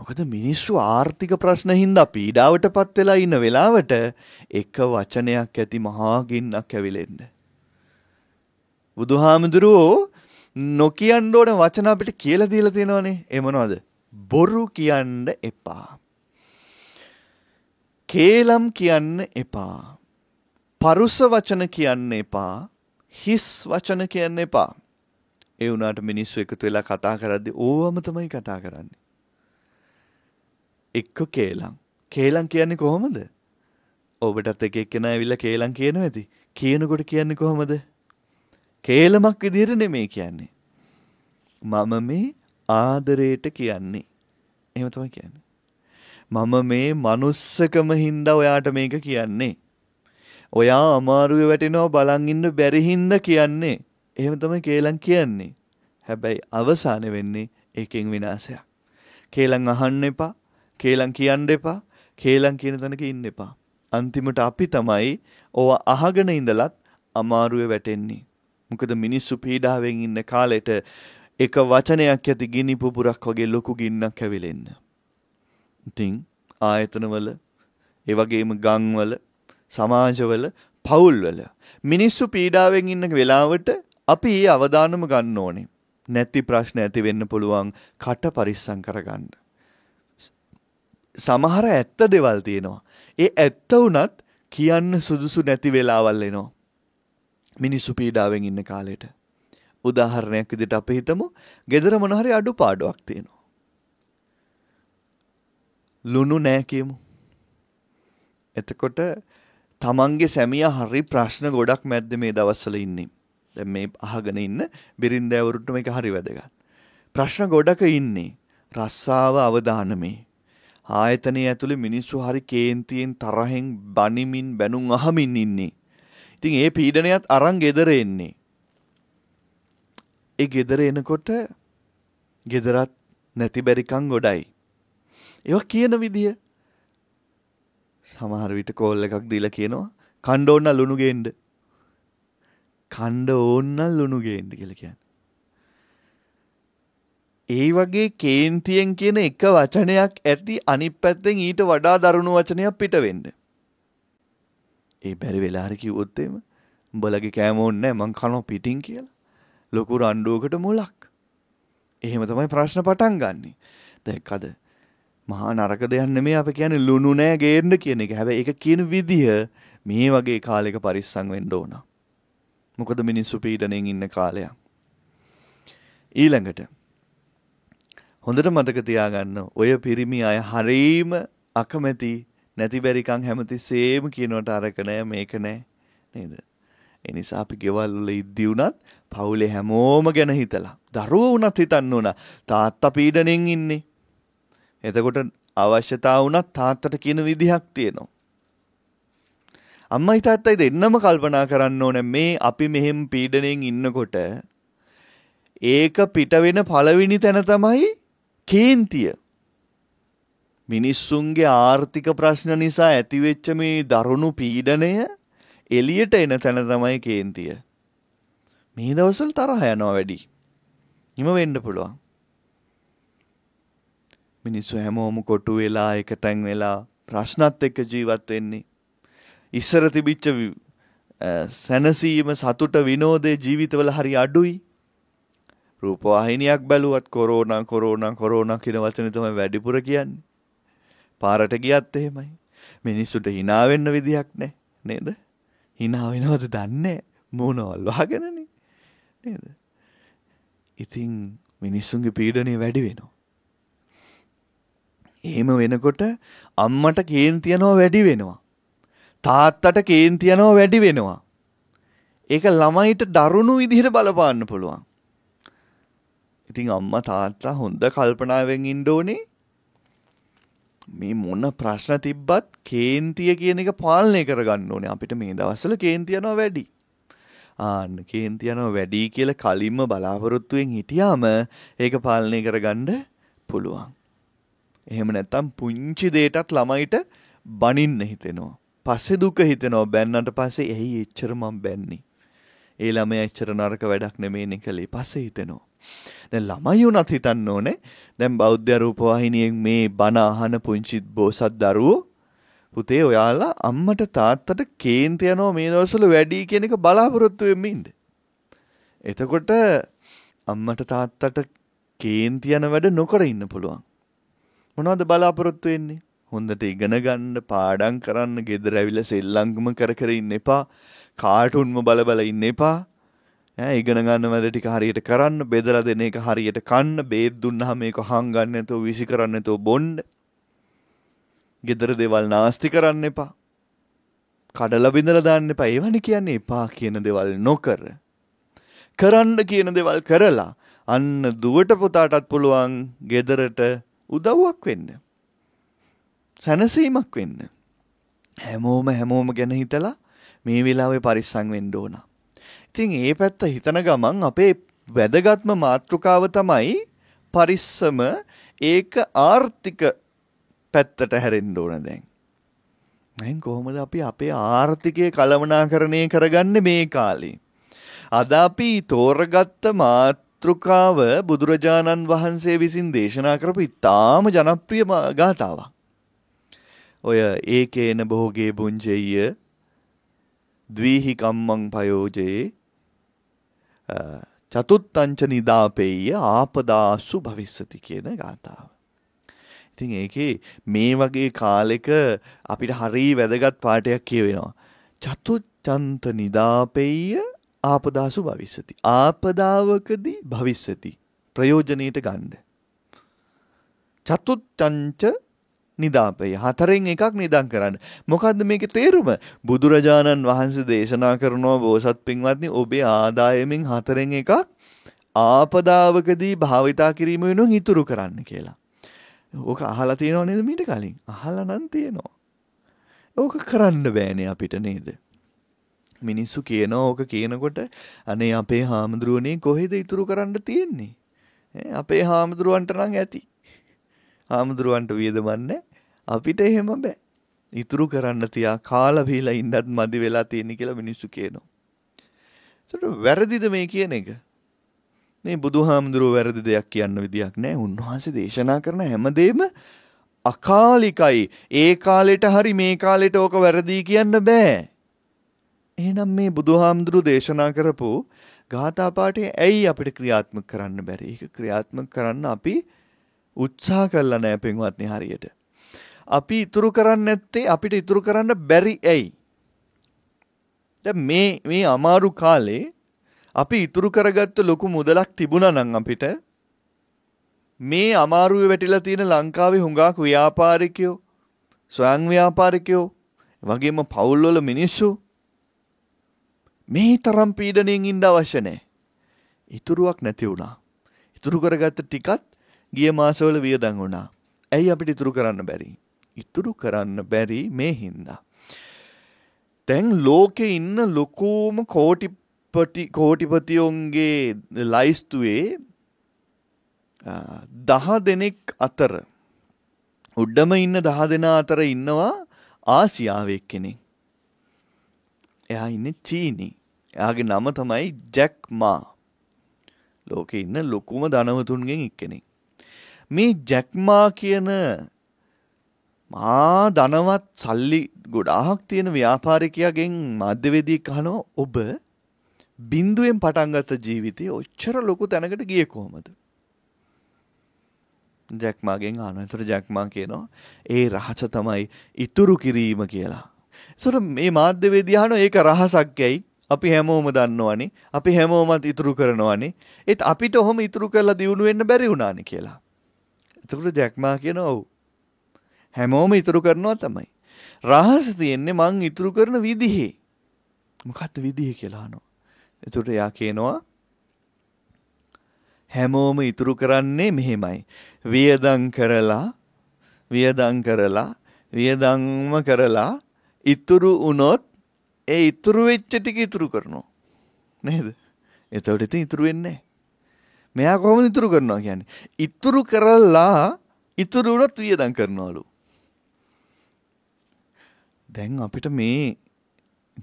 මොකද මිනිස්සු ආර්ථික ප්‍රශ්න හින්දා පීඩාවට පත් වෙලා ඉන්න වෙලාවට එක වචනයක් ඇති මහා ගින්නක් ඇවිලෙන්න. බුදුහාමුදුරුවෝ නොකියන්න ඕන වචන අපිට කියලා දීලා තියෙනවනේ. ඒ මොනවද? බොරු කියන්න එපා. කේලම් කියන්න එපා. පරුස වචන කියන්න එපා. හිස් වචන කියන්න එපා. ඒ වුණාට මිනිස්සු එකතු වෙලා කතා කරද්දී ඕවම තමයි කතා කරන්නේ. එක්ක කේලම්. කේලම් කියන්නේ කොහොමද? ඔබටත් එක එක්කෙනා ඇවිල්ලා කේලම් කියනවා ඇති. කියනකොට කියන්නේ කොහොමද? කේලමක් විදිහට නෙමෙයි කියන්නේ. මම මේ ආදරයට කියන්නේ. එහෙම තමයි කියන්නේ. මම මේ manussකම හින්දා ඔයාට මේක කියන්නේ. ඔයා අමාරුවේ වැටෙනවා බලන් ඉන්න බැරි හින්දා කියන්නේ. එහෙම තමයි කේලම් කියන්නේ. හැබැයි අවසානේ වෙන්නේ ඒකෙන් විනාශයක්. කේලම් අහන්න එපා. කේලම් කියන්න එපා කේලම් කියන තැනක ඉන්න එපා. අන්තිමට අපි තමයි ඕව අහගෙන ඉඳලත් අමාරුවේ වැටෙන්නේ. මොකද මිනිස්සු පීඩාවෙන් ඉන්න කාලෙට එක වචනයක් ඇති ගිනි පුපුරක් වගේ ලොකු ගින්නක් ඇවිලෙන්න. ඉතින් ආයතනවල ඒ වගේම ගම්වල සමාජවල පවුල්වල මිනිස්සු පීඩාවෙන් ඉන්න වෙලාවට අපි අවධානම ගන්න ඕනේ. නැති ප්‍රශ්න ඇති වෙන්න පුළුවන් කට පරිස්සම් කරගන්න. සමහර ඇත්ත දෙවල් තියෙනවා. ඒ ඇත්ත වුණත් කියන්න සුදුසු නැති වෙලාවල් එනවා. මිනිස්සු පීඩාවෙන් ඉන්න කාලෙට. උදාහරණයක් විදිහට අපි හිතමු gedara මොන හරි අඩුපාඩුවක් තියෙනවා. ලුණු නැහැ කියමු. එතකොට තමන්ගේ සැමියා හරි ප්‍රශ්න ගොඩක් මැද්ද මේ දවස්වල ඉන්නේ. දැන් මේ අහගෙන ඉන්න බිරින්දෑවරුන්ට මේක හරි වැදගත්. ප්‍රශ්න ගොඩක ඉන්නේ රස්සාව අවදානමේ. ආයතනය ඇතුළේ මිනිස්සු හරි කේන්තියෙන් තරහෙන් බනිමින් බැනුම් අහමින් ඉන්නේ. ඉතින් ඒ පීඩනයත් අරන් ගෙදර එන්නේ. ඒ ගෙදර එනකොට ගෙදරත් නැති බැරිකම් ගොඩයි. ඒවා කියන විදිය සමහර විට කෝල් එකක් දීලා කියනවා කණ්ඩ ඕන්න ලුණු ගේන්න. කණ්ඩ ඕන්න ලුණු ගේන්න කියලා කියන්නේ. ඒ වගේ කේන්තියෙන් කියන එක වචනයක් ඇති අනිත් පැත්තෙන් ඊට වඩා දරුණු වචනයක් පිට වෙන්න. ඒ බැරි වෙලා හරි කිව්වොත් එම උඹලගේ කෑම ඕනේ නැහැ මං කනවා පිටින් කියලා. ලොකු රණ්ඩුවකට මුලක්. එහෙම තමයි ප්‍රශ්න පටන් ගන්නෙ. දැන් අද මහා නරක දෙයක් නෙමෙයි අපි කියන්නේ ලුණු නෑ ගේන්න කියන එක. හැබැයි ඒක කියන විදිය මේ වගේ කාලයක පරිස්සම් වෙන්න ඕන. මොකද මිනිස්සු පීඩණයෙන් ඉන්න කාලයක්. ඊළඟට හොඳට මතක තියාගන්න ඔය පිරිමි අය හරීම අකමැති නැතිබැරිකං හැමති සේම කියනවට අරකනෑ මේක නෑ නේද. එනිසා අපි ගෙවල්ල ඉද්දි වුණත් පවුලේ හැමෝම ගැන හිතලා. දරුව වනත් හිතන්න වන තාත්තා පීඩනෙන් ඉන්නේ. එතකොට අවශ්‍යතා වනත් තාත්තට කියන විදිහක් තියෙනවා. අම්මයි තාත්තයි දෙන්නම කල්පනා කරන්න ඕන මේ අපි මෙහෙම පීඩනයෙන් ඉන්නකොට ඒක පිටවෙන පළවෙනි තැන තමයි කේන්තිය මිනිස්සුන්ගේ ආර්ථික ප්‍රශ්න නිසා ඇතිවෙච්ච මේ දරුණු පීඩනය එලියට එන තැන තමයි කේන්තිය. මේ දවසල් තරහ යනවා වැඩි. හිම වෙන්න පුළුවන්. මිනිස්සු හැමෝම කොටු වෙලා එක තැන් වෙලා ප්‍රශ්නත් එක්ක ජීවත් වෙන්නේ. ඉස්සර තිබිච්ච සැනසීම සතුට විනෝදේ ජීවිතවල හරි අඩුයි. රූපවාහිනියක් බැලුවත් කොරෝනා කොරෝනා කොරෝනා කියන වචනේ තමයි වැඩිපුර කියන්නේ. පාරට ගියත් එහෙමයි. මිනිස්සුන්ට hina වෙන්න විදියක් නැහැ නේද? hina වෙනවද දන්නේ මොනවල් වහගෙනනේ නේද? ඉතින් මිනිස්සුන්ගේ පීඩනය වැඩි වෙනවා. එහෙම වෙනකොට අම්මට කේන්ති යනවා වැඩි වෙනවා. තාත්තට කේන්ති යනවා වැඩි වෙනවා. ඒක ළමයිට දරුණු විදිහට බලපාන්න පුළුවන්. ඉතින් අම්මා තාත්තා හොඳ කල්පනාවෙන් ඉන්න ඕනේ මේ මොන ප්‍රශ්න තිබ්බත් කේන්තිය කියන එක පාලනය කරගන්න ඕනේ අපිට මේ දවස්වල කේන්ති යනවා වැඩි. ආන්න කේන්ති යනවා වැඩි කියලා කලින්ම බලාපොරොත්තුෙන් හිටියාම ඒක පාලනය කරගන්න පුළුවන්. එහෙම නැත්තම් පුංචි දෙයටත් ළමයිට බනින්න හිතෙනවා. පස්සේ දුක හිතෙනවා බැන්නට පස්සේ එහි එච්චර මම බැන්නේ. ඒ ළමයා එච්චර නරක වැඩක් නෙමෙයිනේ කළේ. පස්සේ හිතෙනවා. දැන් ළමයි උනත් හිතන්න ඕනේ දැන් බෞද්ධ රූපවාහිනියෙන් මේ බණ අහන පුංචි බෝසත් දරුවෝ පුතේ ඔයාලා අම්මට තාත්තට කේන්ති යනවා මේ දවස්වල වැඩි කියන එක බලාපොරොත්තු වෙමින් ඉන්න. එතකොට අම්මට තාත්තට කේන්ති යන වැඩ නොකර ඉන්න පුළුවන්. මොනවද බලාපොරොත්තු වෙන්නේ? හොඳට ඉගෙන ගන්න, පාඩම් කරන්න, ගෙදර ඇවිල්ලා සෙල්ලම්කම කර කර ඉන්න එපා. කාටුන්ම බල බල ඉන්න එපා. ඉගෙන ගන්න වැඩ ටික හරියට කරන්න බෙදලා දෙන එක හරියට කන්න බේත් දුන්නහම මේක හංගන්න නැතුව විසි කරන්න නැතුව බොන්න. ගෙදර දේවල් නාස්ති කරන්න එපා. කඩලා බිඳලා දාන්න එපා. ඒවනේ කියන්නේ එපා කියන දේවල් නොකර. කරන්න කියන දේවල් කරලා අන්න දුවට පුතාටත් පුළුවන් ගෙදරට උදව්වක් වෙන්න. සැනසීමක් වෙන්න. හැමෝම හැමෝම ගැන හිතලා මේ වෙලාවේ පරිස්සම් වෙන්න ඕනා. ඉතින් ඒ පැත්ත හිතන ගමන් අපේ වැදගත්ම මාතෘකාව තමයි පරිස්සම ඒක ආර්ථික පැත්තට හැරෙන්න ඕන දැන්. දැන් කොහොමද අපි අපේ ආර්ථිකය කළමනාකරණය කරගන්න මේ කාලේ. අද අපි තෝරගත්ත මාතෘකාව බුදුරජාණන් වහන්සේ විසින් දේශනා කරපු ඉතාම ජනප්‍රිය ගාථාවක්. ඔය ඒකේන බොහෝගේ පුංචෙය ද්වීහි කම්මං පයෝජයේ චතුත්තංච නිදාපේය ආපදාසු භවිස්සති කියන ගාථාව. ඉතින් ඒකේ මේ වගේ කාලෙක අපිට හරි වැදගත් පාඩයක් කියවෙනවා. චතුච්ඡන්ත නිදාපේය ආපදාසු භවිස්සති. ආපදාවකදී භවිස්සති. ප්‍රයෝජනෙට ගන්න. චතුත්ත්‍ංච නිදාපේ. හතරෙන් එකක් නිදන් කරන්න. මොකද්ද මේකේ තේරුම? බුදුරජාණන් වහන්සේ දේශනා කරනවා බෝසත් පින්වත්නි ඔබේ ආදායමෙන් හතරෙන් එකක් ආපදාවකදී භාවිතා කිරීම වෙනුවෙන් ඉතුරු කරන්න කියලා. ඕක අහලා තියෙනව නේද මීට කලින්? අහලා නම් තියෙනවා. ඕක කරන්න බෑනේ අපිට නේද? මිනිස්සු කියනවා ඕක කියනකොට අනේ අපේ හාමුදුරුවනේ කොහෙද ඉතුරු කරන්න තියෙන්නේ? අපේ හාමුදුරුවන්ට නම් ඇති. හාමුදුරුවන්ට වියදමන්නේ අපිට එහෙම බෑ. ඉතුරු කරන්න තියා කාලබීලා ඉන්නත් මදි වෙලා තියෙන කියලා මිනිස්සු කියනවා. ඒතර වැරදිද මේ කියන එක? මේ බුදුහාමුදුරුව වැරදි දෙයක් කියන්න විදියක් නෑ. උන්වහන්සේ දේශනා කරන හැමදේම අකාලිකයි. ඒ කාලෙට හරි මේ කාලෙට ඕක වැරදි කියන්න බෑ. එහෙනම් මේ බුදුහාමුදුරු දේශනා කරපු ගාථා පාඨය ඇයි අපිට ක්‍රියාත්මක කරන්න බැරි? ඒක ක්‍රියාත්මක කරන්න අපි උත්සාහ කළා නෑ පින්වත්නි හරියට. අපි ඉතුරු කරන්නේ නැත්තේ අපිට ඉතුරු කරන්න බැරි ඇයි? දැන් මේ මේ අමාරු කාලේ අපි ඉතුරු කරගත්ත ලොකු මුදලක් තිබුණා නම් අපිට මේ අමාරුවේ වැටිලා තියෙන ලංකාවේ හුඟක් ව්‍යාපාරිකයෝ ස්වයං ව්‍යාපාරිකයෝ වගේම පවුල්වල මිනිස්සු මේ තරම් පීඩණයෙන් ඉන්න අවශ්‍ය නැහැ. ඉතුරුවක් නැති වුණා. ඉතුරු කරගත්ත ටිකත් ගිය මාසවල වියදම් වුණා. ඇයි අපිට ඉතුරු කරන්න බැරි? ඉතුරු කරන්න බැරි මේ හින්දා. දැන් ලෝකෙ ඉන්න ලොකෝම කෝටිපටි කෝටිපතියොන්ගේ ලයිස්තුවේ දහ දෙනෙක් අතර උඩ්ඩම ඉන්න දහ දෙනා අතර ඉන්නවා ආසියාවෙක් කෙනෙක්. එයා ඉන්න චීනි. එයාගේ නම තමයි ජැක් මා. ලෝකෙ ඉන්න ලොකුම ධනවතුන්ගෙන් එක්කෙනෙක්. මේ ජැක්මා කියන මා ධනවත් සල්ලි ගොඩාහක් තියෙන ව්‍යාපාරිකයාගෙන් මධ්‍යවේදී කහනෝ ඔබ බින්දුවෙන් පටන්ගත ජීවිතය ඔච්චර ලොකු තැනකට ගිය කොහොමද. ජැක්මාගෙන් ආනතර ජැක්මා කියනවා ඒ රහස තමයි ඉතුරු කිරීම කියලා. සොට මේ මාධ්‍යවේදයාන ඒක රහසක්යැයි අපි හැමෝම දන්නවනි අපි හැමෝමත් ඉතුරු කරනවානේ ඒත් අපිට ඔහොම ඉතුරු කරලා දියුණු වෙන්න බැරි වුණානි කියලා. එතකට ජැක්මා කියන ඔවු හැමෝම ඉතුරු කරනවා තමයි. රහස තියෙන්නේ මං ඉතුරු කරන විදිහේ. මොකක්ද විදිහ කියලා අහනවා. එතකොට එයා කියනවා හැමෝම ඉතුරු කරන්නේ මෙහෙමයි. වියදම් කරලා වියදම් කරලා වියදම්ම කරලා ඉතුරු වුණොත් ඒ ඉතුරු වෙච්ච ටික ඉතුරු කරනවා. නේද? එතකොට ඉතින් ඉතුරු වෙන්නේ නැහැ. මෙයා කොහොමද ඉතුරු කරනවා කියන්නේ? ඉතුරු කරලා ඉතුරු වුණොත් වියදම් කරනවලු. දැන් අපිට මේ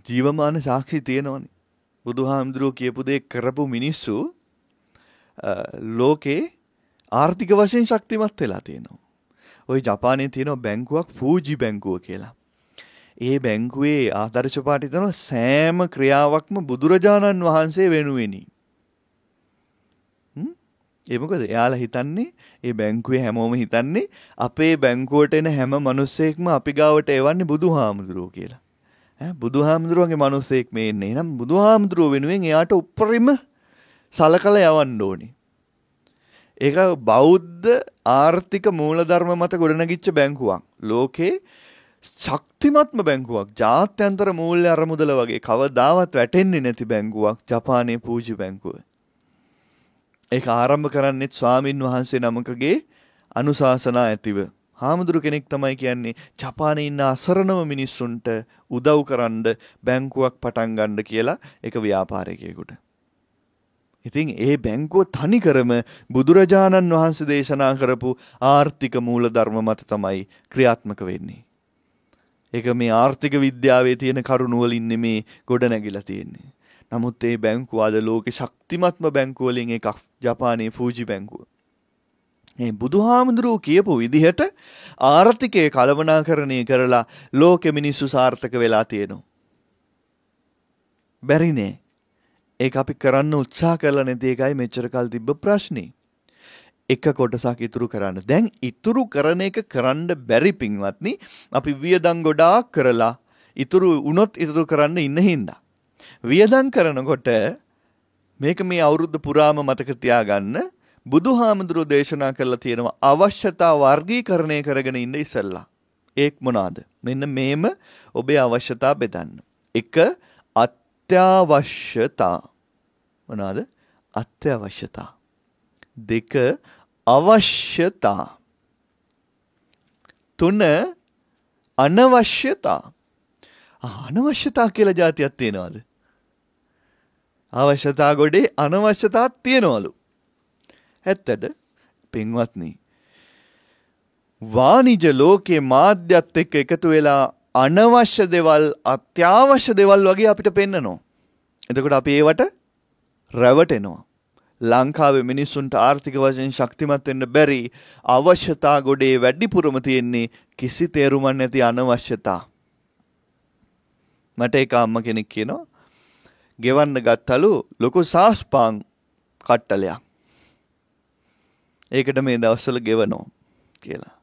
ජීවමාන සාක්ෂි තියෙනවනේ. බුදුහාමුදුරුව කියපු දේ කරපු මිනිස්සු ලෝකේ ආර්ථික වශයෙන් ශක්තිමත් වෙලා තියෙනවා. ওই ජපානයේ තියෙන බැංකුවක් ෆූජි බැංකුව කියලා. ඒ බැංකුවේ ආදර්ශ පාඨය සෑම ක්‍රියාවක්ම බුදුරජාණන් වහන්සේ වෙනුවෙනි. ඒ මොකද එයාලා හිතන්නේ ඒ බැංකුවේ හැමෝම හිතන්නේ අපේ බැංකුවට එන හැම මිනිස්සෙක්ම අපි ගාවට එවන්නේ බුදුහාමුදුරුවෝ කියලා. ඈ බුදුහාමුදුරුවන්ගේ මිනිස්සෙක් මේ එන්නේ. එහෙනම් බුදුහාමුදුරුවෝ වෙනුවෙන් එයාට උපරිම සලකලා යවන්න ඕනේ. ඒක බෞද්ධ ආර්ථික මූලධර්ම මත ගොඩනගිච්ච බැංකුවක්. ලෝකේ ශක්තිමත්ම බැංකුවක් ජාත්‍යන්තර මූල්‍ය අරමුදල වගේ කවදාවත් වැටෙන්නේ නැති බැංකුවක් ජපානයේ පූජි බැංකුවේ. ඒක ආරම්භ කරන්නෙත් ස්වාමින් වහන්සේ නමකගේ අනුශාසනා ඇතිව. හාමුදුරු කෙනෙක් තමයි කියන්නේ ජපානයේ ඉන්න අසරණම මිනිස්සුන්ට උදව් කරන්න බැංකුවක් පටන් ගන්න කියලා ඒක ව්‍යාපාරිකයෙකුට. ඉතින් ඒ බැංකුව තනිකරම බුදුරජාණන් වහන්සේ දේශනා කරපු ආර්ථික මූලධර්ම මත තමයි ක්‍රියාත්මක වෙන්නේ. ඒක මේ ආර්ථික විද්‍යාවේ තියෙන කරුණුවලින් නෙමේ ගොඩ නැගිලා තියෙන්නේ. නමුත් ඒ බැංකුව අද ලෝකෙ ශක්තිමත්ම බැංකුවලින් එකක් ජපානයේ ෆූජි බැංකුව. මේ බුදුහාමුදුරුවෝ කියපු විදිහට ආර්ථිකය කළමනාකරණය කරලා ලෝකෙ මිනිස්සු සාර්ථක වෙලා තියෙනවා. බැරිනේ. ඒක අපි කරන්න උත්සාහ කරලා නැති එකයි මෙච්චර කල් තිබ්බ ප්‍රශ්නේ. එක කොටසක් ඉතුරු කරන්න. දැන් ඉතුරු කරන එක කරන්න බැරි පින්වත්නි. අපි වියදම් ගොඩාක් කරලා ඉතුරු වුණොත් ඉතුරු කරන්න ඉන්න හින්දා. වියදම් කරනකොට මේක මේ අවුරුද්ද පුරාම මතක තියාගන්න බුදුහාමුදුරෝ දේශනා කරලා තියෙනවා අවශ්‍යතා වර්ගීකරණය කරගෙන ඉන්න ඉස්සෙල්ලා. ඒක මොනවාද? මෙන්න මේම ඔබේ අවශ්‍යතා බෙදන්න. 1 අත්‍යවශ්‍යතා. මොනවාද? අත්‍යවශ්‍යතා. 2 අවශ්‍යතා. 3 අනවශ්‍යතා. අනවශ්‍යතා කියලා જાතියක් තියෙනවද? අවශ්‍යතා ගොඩේ අනවශ්‍යතා තියෙනවලු. ඇත්තට පින්වත්නි. වාණිජ ලෝකයේ මාධ්‍යත් එක්ක එකතු වෙලා අනවශ්‍ය දේවල් අත්‍යවශ්‍ය දේවල් වගේ අපිට පෙන්නනවා. එතකොට අපි ඒවට රැවටෙනවා. ලංකාවේ මිනිස්සුන්ට ආර්ථික වශයෙන් ශක්තිමත් වෙන්න බැරි අවශ්‍යතා ගොඩේ වැඩිපුරම තියෙන්නේ කිසි තේරුමක් නැති අනවශ්‍යතා. මට ඒක අම්ම කෙනෙක් කියනවා ගෙවන්න ගත්තලු ලොකු සාස්පාන් කට්ටලයක්. ඒකට මේ දවස්වල ගෙවනෝ කියලා.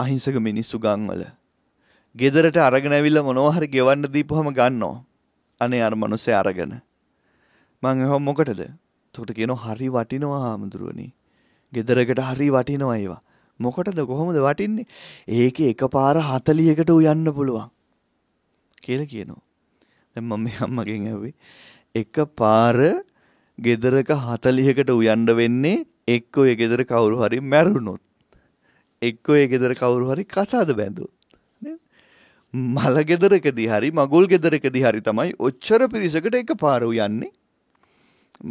අහිංසක මිනිස්සු ගංවල. ගෙදරට අරගෙන ඇවිල්ලා මොනවා හරි ගෙවන්න දීපුවම ගන්නෝ. අනේ අර මිනිස්සේ අරගෙන. මං එහම මොකටද? එතකොට කියනවා හරි වටිනවා හාමුදුරුවනි. ගෙදරකට හරි වටිනවා ඒවා. මොකටද කොහොමද වටින්නේ? ඒකේ එකපාර 40කට උයන්න පුළුවන්. කියලා කියනවා. දැන් මම මේ අම්මගෙන් ඇහුවේ එක පාර ගෙදරක 40කට උයන්න වෙන්නේ එක්ක ඔය ගෙදර කවුරු හරි මැරුණොත් එක්ක ඔය ගෙදර කවුරු හරි කසාද බැඳුවොත් මල ගෙදරකදී හරි මගුල් ගෙදරකදී හරි තමයි ඔච්චර පිරිසකට එක පාර උයන්නේ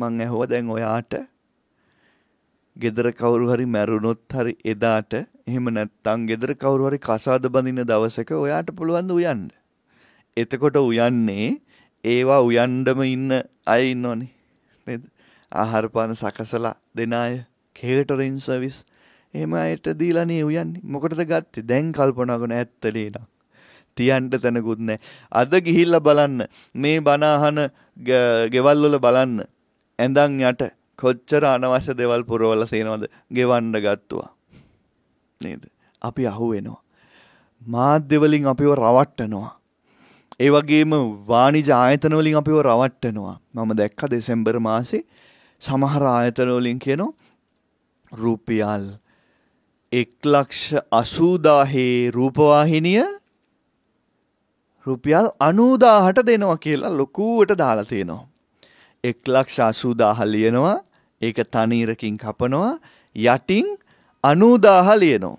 මං ඇහුවා දැන් ඔයාට ගෙදර කවුරු හරි මැරුණොත් හරි එදාට එහෙම නැත්නම් ගෙදර කවුරු හරි කසාද බඳින දවසක ඔයාට පුළුවන් ද උයන්නේ එතකොට උයන්නේ ඒවා උයන්ඩම ඉන්න අය ඉන්නෝනේ නේද ආහාරපාන සකසලා දෙන අය කේටරින් සර්විස් එහෙම අයට දීලානේ උයන්නේ මොකටද ගත්තේ දැන් කල්පනා කරන ඇත්තලේ නම් තියන්ට තැනකුත් නැහැ. අද ගිහිල්ලා බලන්න මේ බණ අහන ගෙවල් වල බලන්න ඇඳන් යට කොච්චර අනවශ්‍ය දේවල් පුරවලා සේනවද ගෙවන්න ගත්තුවා. නේද? අපි අහුවෙනවා. මාධ්‍ය වලින් අපිව රවට්ටනවා. ඒ වගේම වාණිජ ආයතනවලින් අපිව රවට්ටනවා මම දැක්ක දෙසැම්බර් මාසේ සමහර ආයතනවලින් කියනෝ රුපියල් එක් ලක්ෂ අසූදාහේ රූපවාහිනිය රුපියල් අනූදාහට දෙනවා කියලා ලොකුවට දාලා තියෙනවා. එක් ලක්ෂ අසූදාහ ලියනවා ඒක තනීරකින් කපනවා යටින් අනූදාහ ලියනවා.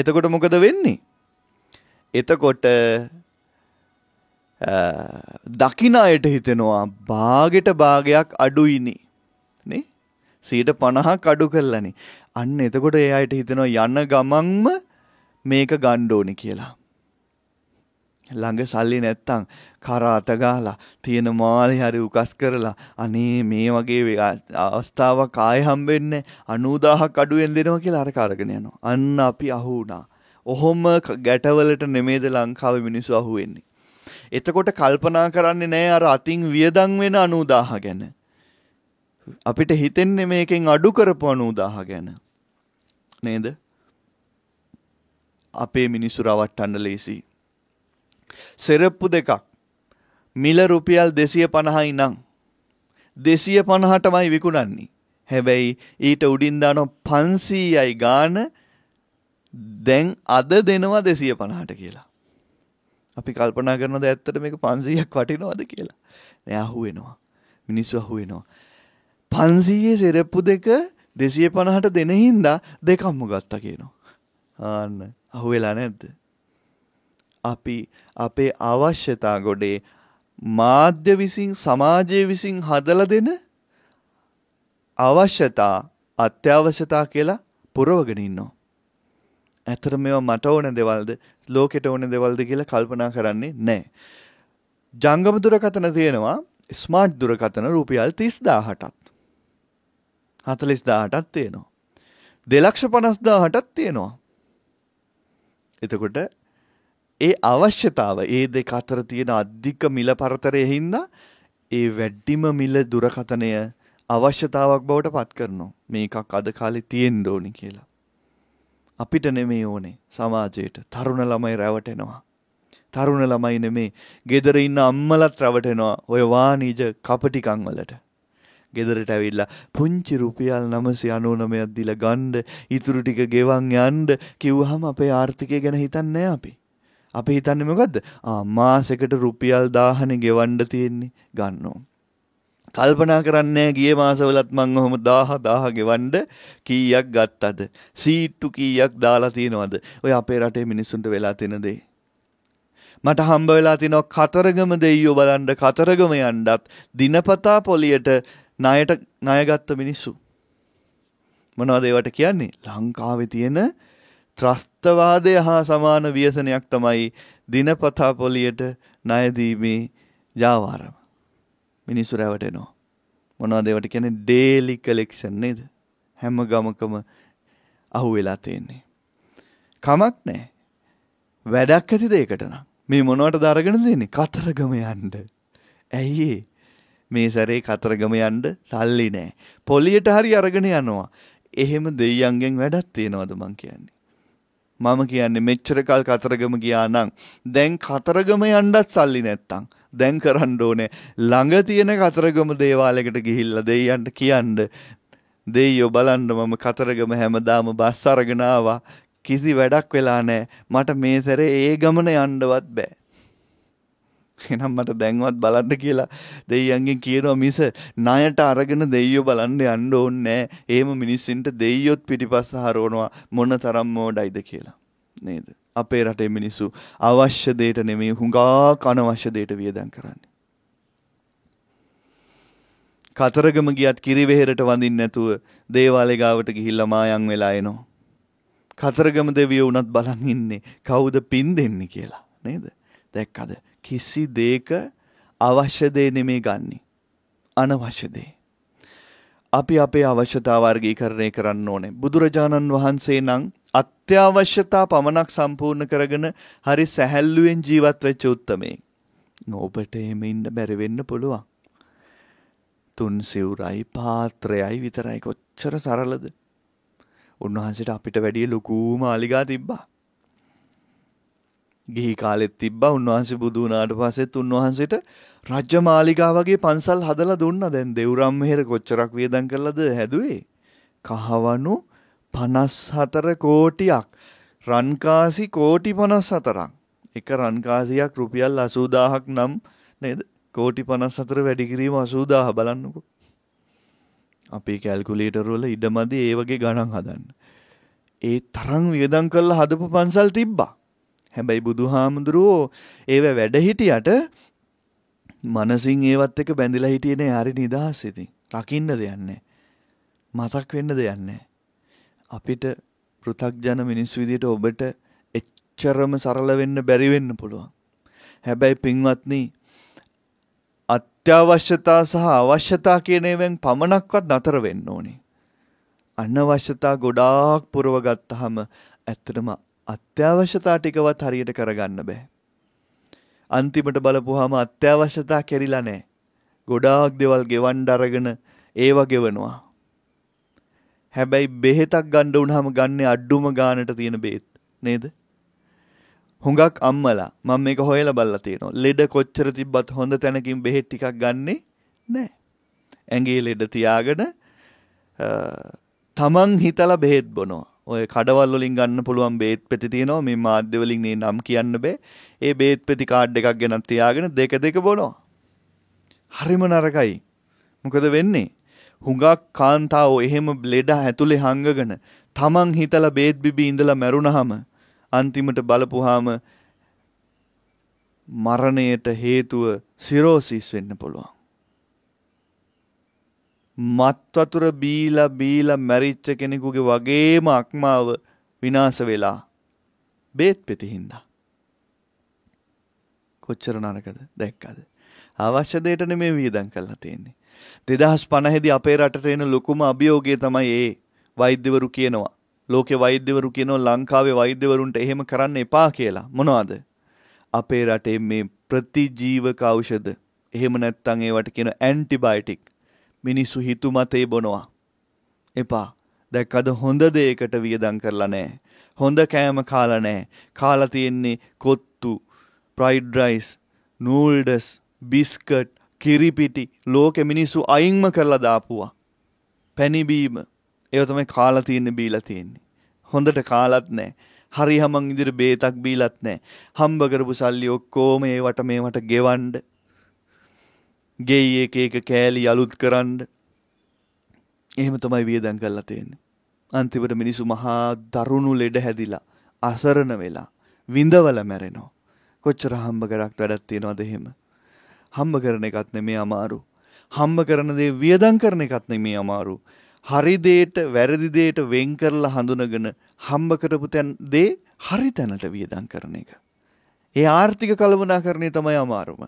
එතකොට මොකද වෙන්නේ? එතකොට දකින අයට හිතෙනවා බාගෙට භාගයක් අඩුයිනි නේ සීට පණහා කඩු කරලනි අන්න එතකොට ඒ අයට හිතෙනවා යන්න ගමන්ම මේක ගණ්ඩෝනි කියලා. ළඟ සල්ලි නැත්තං කරාතගාලා තියෙන මාලි හරි උකස් කරලා අනේ මේ වගේ අවස්ථාව කායහම් වෙන්න අනූදාහක් අඩුවෙන් දෙනවා කියලා අර කාරගෙන යනවා. අන්න අපි අහු වුණා. ඔහොම ගැටවලට නෙමේද ලංකාවේ මිනිස්සු අහුවෙන්නේ. එතකොට කල්පනා කරන්නේ නෑ අර අතින් වියදම් වෙන අනුදාහ ගැන. අපිට හිතෙන්නේ මේකෙන් අඩු කරපු අනුදාහ ගැන. නේද? අපේ මිනිස්සු රවට්ටන්න ලේසි. සෙරප්පු දෙකක් මිල රුපියල් 250යි නම් 250ටමයි විකුණන්නේ. හැබැයි ඊට උඩින් දානවා 500යි ගාන දැන් අද දෙනවා 250ට කියලා. අපි කල්පනා කරනද ඇත්තට මේක පන්සීයක් වටිනවද කියලා නෑ අහුවෙනවා මිනිස්සු අහුවෙනවා. පන්සීයේ සෙරප්පු දෙක දෙසිය පණහට දෙනහින්දා දෙකම්ම ගත්ත කියනවා. ආන්න අහුවෙලා නැද්ද. අපි අපේ අවශ්‍යතා ගොඩේ මාධ්‍ය විසින් සමාජය විසින් හදල දෙන අවශ්‍යතා අත්‍යවශ්‍යතා කියලා පුරවගෙන ඉන්නවා. ඇතර මෙ මට ඕන දෙවල්ද ලෝකෙට ඕන දෙවල්ද කියලා කල්පනා කරන්නේ නෑ. ජංගම දුරකතන තියෙනවා ස්මාර්ට් දුරකතන රුපියල් තිස්දාහටත්. හතලිස්දාහටත් තියෙනවා. දෙලක්ෂ පනස්දාහටත් තියෙනවා. එතකොට ඒ අවශ්‍යතාව ඒ දෙක අතර තියෙන අධික මිල පරතරය හින්දා ඒ වැඩිම මිල දුරකතනය අවශ්‍යතාවක් බවට පත් කරනවා. මේකක් අද කාලේ තියෙන්න ඕනි කියලා. අපිට නෙමේ ඕනේ සමාජයට තරුණ ළමයි රැවටෙනවා. තරුණ ළමයි නෙමේ ගෙදර ඉන්න අම්මලත් රැවටෙනවා ඔය වානිජ කපටිකං වලට. ගෙදරට ඇවිල්ලා පුංචි රුපියල් 999ක් දීලා ගන්න ඉතුරු ටික ගෙවන් යන්න කිව්වහම අපේ ආර්ථිකය ගැන හිතන්නේ අපි. අපි හිතන්නේ මොකද්ද? ආ මාසෙකට රුපියල් 1000නේ ගෙවන්න තියෙන්නේ ගන්න ඕන. කල්පනා කරන්නේ ගිය මාසවලත් මං ඔහොම 1000 1000 ගෙවන්න කීයක් ගත්තද? සීට්ටු කීයක් දාලා තියෙනවද? ඔය අපේ රටේ මිනිස්සුන්ට වෙලා තියෙන දේ. මට හම්බ වෙලා තිනවා කතරගම දෙයියෝ බලන්න කතරගම යන්නත් දිනපතා පොලියට ණයට ණයගත්ත මිනිස්සු. මොනවද ඒවට කියන්නේ? ලංකාවේ තියෙන ත්‍රස්තවාදය හා සමාන ව්‍යසනයක් තමයි දිනපතා පොලියට ණයදීමේ ජාවාරම. මිනිස්සු රැවටෙනවා. මොනවද ඒවට කියන්නේ ඩේලි කලෙක්ෂන් නේද? හැම ගමකම අහුවෙලා තියෙන්නේ. කමක් නැහැ. වැඩක් ඇතිද ඒකට නම්? මේ මොනවටද අරගෙන තියෙන්නේ? කතරගම යන්න. ඇයි මේ සැරේ කතරගම යන්න සල්ලි නැහැ. පොලියට හරි අරගෙන යනවා. එහෙම දෙයියන්ගෙන් වැඩක් තියනවද මං කියන්නේ? මම කියන්නේ මෙච්චර කල් කතරගම ගියා නම් දැන් කතරගම යන්නත් සල්ලි නැත්තම් දැන් කරන්න ඕනේ ළඟ තියෙන කතරගම දේවාලයකට ගිහිල්ලා දෙයියන්ට කියන්න දෙයියෝ බලන්න මම කතරගම හැමදාම බස් අරගෙන ආවා කිසි වැඩක් වෙලා නැහැ මට මේ සැරේ ඒ ගමන යන්නවත් බෑ එහෙනම් මට දැන්වත් බලන්න කියලා දෙයියන්ගෙන් කියනවා මිස ණයට අරගෙන දෙයියෝ බලන්න යන්න ඕනේ නැහැ එහෙම මිනිස්සුන්ට දෙයියොත් පිටිපස්ස හරවනවා මොන තරම් මෝඩයිද කියලා නේද අපේ රටේ මිනිස්සු අවශ්‍ය දෙයට නෙමෙයි හුඟක් අනවශ්‍ය දෙයට වියදම් කරන්නේ. කතරගම ගියත් කිරිවෙහෙරට වඳින්න නැතුව දේවාලේ ගාවට ගිහිල්ලා මායන් වෙලා එනවා. කතරගම දෙවියෝ උනත් බලන් ඉන්නේ කවුද පින් දෙන්නේ කියලා නේද? දැක්කද? කිසි දෙයක අවශ්‍ය දේ නෙමේ ගන්නෙ. අනවශ්‍ය දේ. අපි අපේ අවශ්‍යතා වර්ගීකරණය කරන්න ඕනේ. බුදුරජාණන් වහන්සේ නම් අත්‍යවශ්‍යතා පමණක් සම්පූර්ණ කරගෙන හරි සැහැල්ලුවෙන් ජීවත් වෙච්ච උත්තමේ. ඔබට එහෙම ඉන්න බැරි වෙන්න පුළුවන්. තුන් සිවුරයි පාත්‍රයයි විතරයි කොච්චර සරලද. උන්වහන්සට අපිට වැඩිය ලොකූ මාලිගා තිබ්බා. ගිහි කාලෙත් තිබ්බා උන්වහන්සේ බුදු වුණාට පස්සෙත් උන්වහන්සේට රජ්‍ය මාලිගා වගේ පන්සල් හදලා දුන්නා දැන් දෙවුරම් මෙහෙර කොච්චරක් වියදම් කළාද හැදුවේ. කහවණු 54 කෝටියක් රන්කාසි කෝටි 54ක් එක රන්කාසියක් රුපියල් 80000ක් නම් නේද කෝටි 54 වැඩි කිරීම 80000 බලන්නකෝ අපේ කැල්කුලේටර් වල ඉඩමදි ඒ වගේ ගණන් හදන්න ඒ තරම් වියදම් කරලා හදපු පන්සල් තිබ්බා හැබැයි බුදුහාමුදුරුවෝ ඒව වැඩ හිටියට මනසින් ඒවත් එක බැඳිලා හිටියේ නෑ හරි නිදහස් ඉතින් රකින්න දෙයක් නෑ මතක් වෙන්න දෙයක් නෑ අපිට පෘථග්ජන මිනිස් විදියට ඔබට එච්චරම සරල වෙන්න බැරි වෙන්න පුළුවන්. හැබැයි පින්වත්නි අත්‍යවශ්‍යතා සහ අවශ්‍යතා කියන ඒවෙන් පමණක්වත් නතර වෙන්න ඕනේ. අනවශ්‍යතා ගොඩාක් පුරව ගත්තාම ඇත්තටම අත්‍යවශ්‍යතා ටිකවත් හරියට කරගන්න බෑ. අන්තිමට බලපුවාම අත්‍යවශ්‍යතා කෙරිලා නැහැ. ගොඩාක් දේවල් ගෙවන්න අරගෙන ඒව ගෙවනවා. හැබැයි බෙහෙතක් ගණ්ඩ උනහම ගන්න අඩ්ඩුම ගානට තියෙන බේත් නේද හුඟක් අම්මලා මම මේක හොයල බල්ල තියෙනවා ලෙඩ කොච්චර තිබ්බත් හොඳ තැනකින් බෙහෙත් ටිකක් ගන්නේ නෑ ඇගේ ලෙඩ තියාගෙන තමන් හිතලා බෙහෙත් බොනවා ඔය කඩවල්ලින් ගන්න පුළුවන් බේත් පෙති තියෙනවා මේ මාධ්‍යවලින් මේ නම් කියන්න බෑ ඒ බේත් පෙති කාඩ් එකක් ගෙනත් තියාගෙන දෙක දෙක බොනවා හරිම නරකයි මොකද වෙන්නේ හුඟක් කාන්තාවෝ එහෙම ලෙඩ ඇතුලේ හංගගෙන තමන් හිතලා බේත් බිබී ඉඳලා මැරුණාම අන්තිමට බලපුවාම මරණයට හේතුව සිරෝසිස් වෙන්න පුළුවන්. මත් වතුර බීලා බීලා මැරිච්ච කෙනෙකුගේ වගේම අක්මාව විනාශ වෙලා බේත් පෙති හින්දා. කොච්චර නරකද දැක්කද? අවශ්‍ය දෙයටනේ මේ වියදම් කරලා තියෙන්නේ. දෙදහස් පණහෙදි අපේ රටට එන ලොකුම අභියෝගය තමයි ඒ වෛද්‍යවරු කියනවා. ලෝකෙ වෛද්‍යවරු කියනවා ලංකාවේ වෛද්‍යවරුන්ට එහෙම කරන්න එපා කියලා. මොනවද? අපේ රටේ මේ ප්‍රතිජීවක ඖෂධ. එහෙම නැත්නම් ඒවට කියන ඇන්ටිබයොටික්. මිනිස්සු හිතුමතේ බොනවා. එපා. දැක්කද හොඳ දෙයකට වියදම් කරලා නැහැ. හොඳ කෑම කාලා නැහැ. කාලා තියෙන්නේ kottu, fried rice, noodles, biscuit කිරිපිටි ලෝකෙ මිනිස්සු අයින්ම කරලා දාපුවා. පැණිබීම ඒව තමයි කාලා තියෙන්නේ බීලා තියෙන්නේ. හොඳට කාලත් නැහැ. හරි හමන් ඉදිරි බේතක් බීලත් නැහැ. හම්බ කරපු සල්ලි ඔක්කොම ඒවට මේවට ගෙවන්න. ගෙයි එක එක කෑලි අලුත් කරන්න. එහෙම තමයි වියදම් කරලා තියෙන්නේ. අන්තිමට මිනිස්සු මහා දරුණු ලෙඩ හැදිලා අසරණ වෙලා විඳවල මැරෙනවා. කොච්චර හම්බ කරක් වැඩක් තියනවද එහෙම. හම්බ කරන එකත් නෙමේ අමාරු. හම්බ කරන දේ වියදම් කරන එකත් නෙමේ අමාරු. හරි දේට වැරදි දේට වෙන් කරලා හඳුනගෙන හම්බ කරපු තැන් දේ හරි තැනට වියදම් කරන එක. ඒ ආර්ථික කළමනාකරණය තමයි අමාරුම.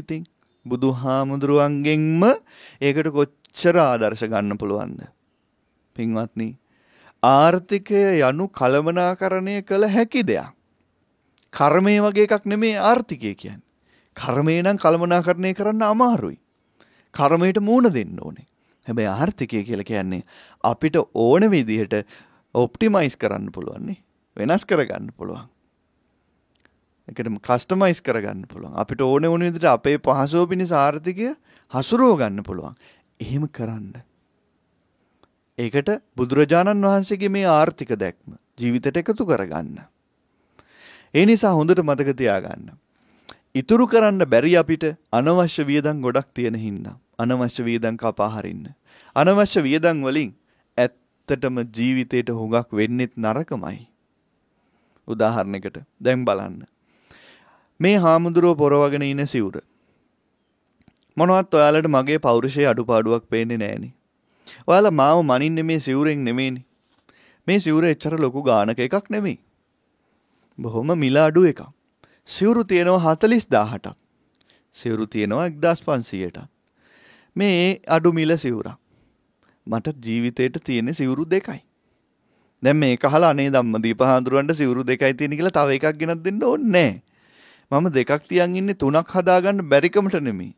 ඉතින් බුදුහාමුදුරුවන්ගෙන්ම ඒකට කොච්චර ආදර්ශ ගන්න පුළුවන්ද? පින්වත්නි ආර්ථිකය යනු කළමනාකරණය කළ හැකි දෙයක්. කර්මය වගේ එකක් නෙමේ ආර්ථිකය කියන්නේ. කර්මය නම් කළමනාකරණය කරන්න අමාරුයි. කර්මයට මූුණ දෙන්න ඕනේ. හැබැයි ආර්ථිකය කියල කියන්නේ අපිට ඕන විදිහට ඔප්ටිමයිස් කරන්න පුළුවන්නේ වෙනස් කරගන්න පුළුවන්. එකට කස්ටමයිස් කරගන්න පුළුවන් අපිට ඕන ඕන විදිට අපේ පහසෝ පිණි සාර්ථකය හසුරෝ ගන්න පුළුවන් එහෙම කරන්න. ඒකට බුදුරජාණන් වහන්සේගේ මේ ආර්ථික දැක්ම ජීවිතට එකතු කරගන්න. ඒ නිසා හොඳට මතක තියාගන්න. ඉතුරු කරන්න බැරි අපිට අනවශ්‍ය වියදම් ගොඩක් තියෙන හින්දා අනවශ්‍ය වියදම් කපා හරින්න. අනවශ්‍ය වියදම් වලින් ඇත්තටම ජීවිතේට හුඟක් වෙන්නෙත් නරකමයි. උදාහරණයකට දැන් බලන්න. මේ හාමුදුරුව පොරවගෙන ඉන සිවුර. මොනවත් ඔයාලට මගේ පෞරුෂයේ අඩුපාඩුවක් පේන්නේ නෑනේ. ඔයාලා මාව මනින්නේ මේ සිවුරෙන් නෙමෙයිනේ. මේ සිවුර එච්චර ලොකු ගානක එකක් නෙමෙයි. බොහොම මිල අඩු එකක්. සිවුරු තියෙනවා 40000ට. සිවුරු තියෙනවා 1500ට. මේ අඩු මිල සිවුරක්. මට ජීවිතේට තියෙන සිවුරු දෙකයි. දැන් මේක අහලා අනේ ධම්මදීප හාමුදුරුවන්ට සිවුරු දෙකයි තියෙන කියලා තව එකක් ගෙනත් දෙන්න ඕනේ මම දෙකක් තියන් ඉන්නේ තුනක් හදාගන්න බැරිකමට නෙමෙයි.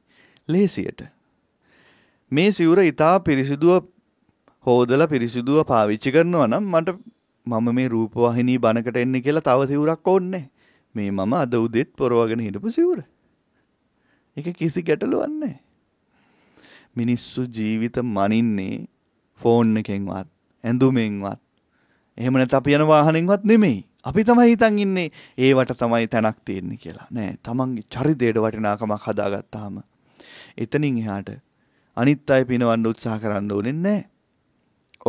ලේසියට. මේ සිවුර ඊටා පිරිසිදුව හොදලා පිරිසිදුව පාවිච්චි කරනවා නම් මට මම මේ රූපවාහිනී බණකට එන්නේ කියලා තව සිවුරක් ඕනේ නැහැ. මේ මම අද උදෙත් පොරවගෙන හිටපු සිවුර. ඒක කිසි ගැටලුවක් නැහැ. මිනිස්සු ජීවිත මනින්නේ ෆෝන් එකෙන්වත්, ඇඳුමෙන්වත්, එහෙම නැත්නම් අපි යන වාහනෙන්වත් නෙමෙයි. අපි තමයි හිතන් ඉන්නේ ඒවට තමයි තැනක් තියෙන්නේ කියලා. නෑ, තමන්ගේ චරිතයට වටිනාකමක් හදාගත්තාම එතනින් එහාට අනිත් අය පිනවන්න උත්සාහ කරන්න ඕනේ නැහැ.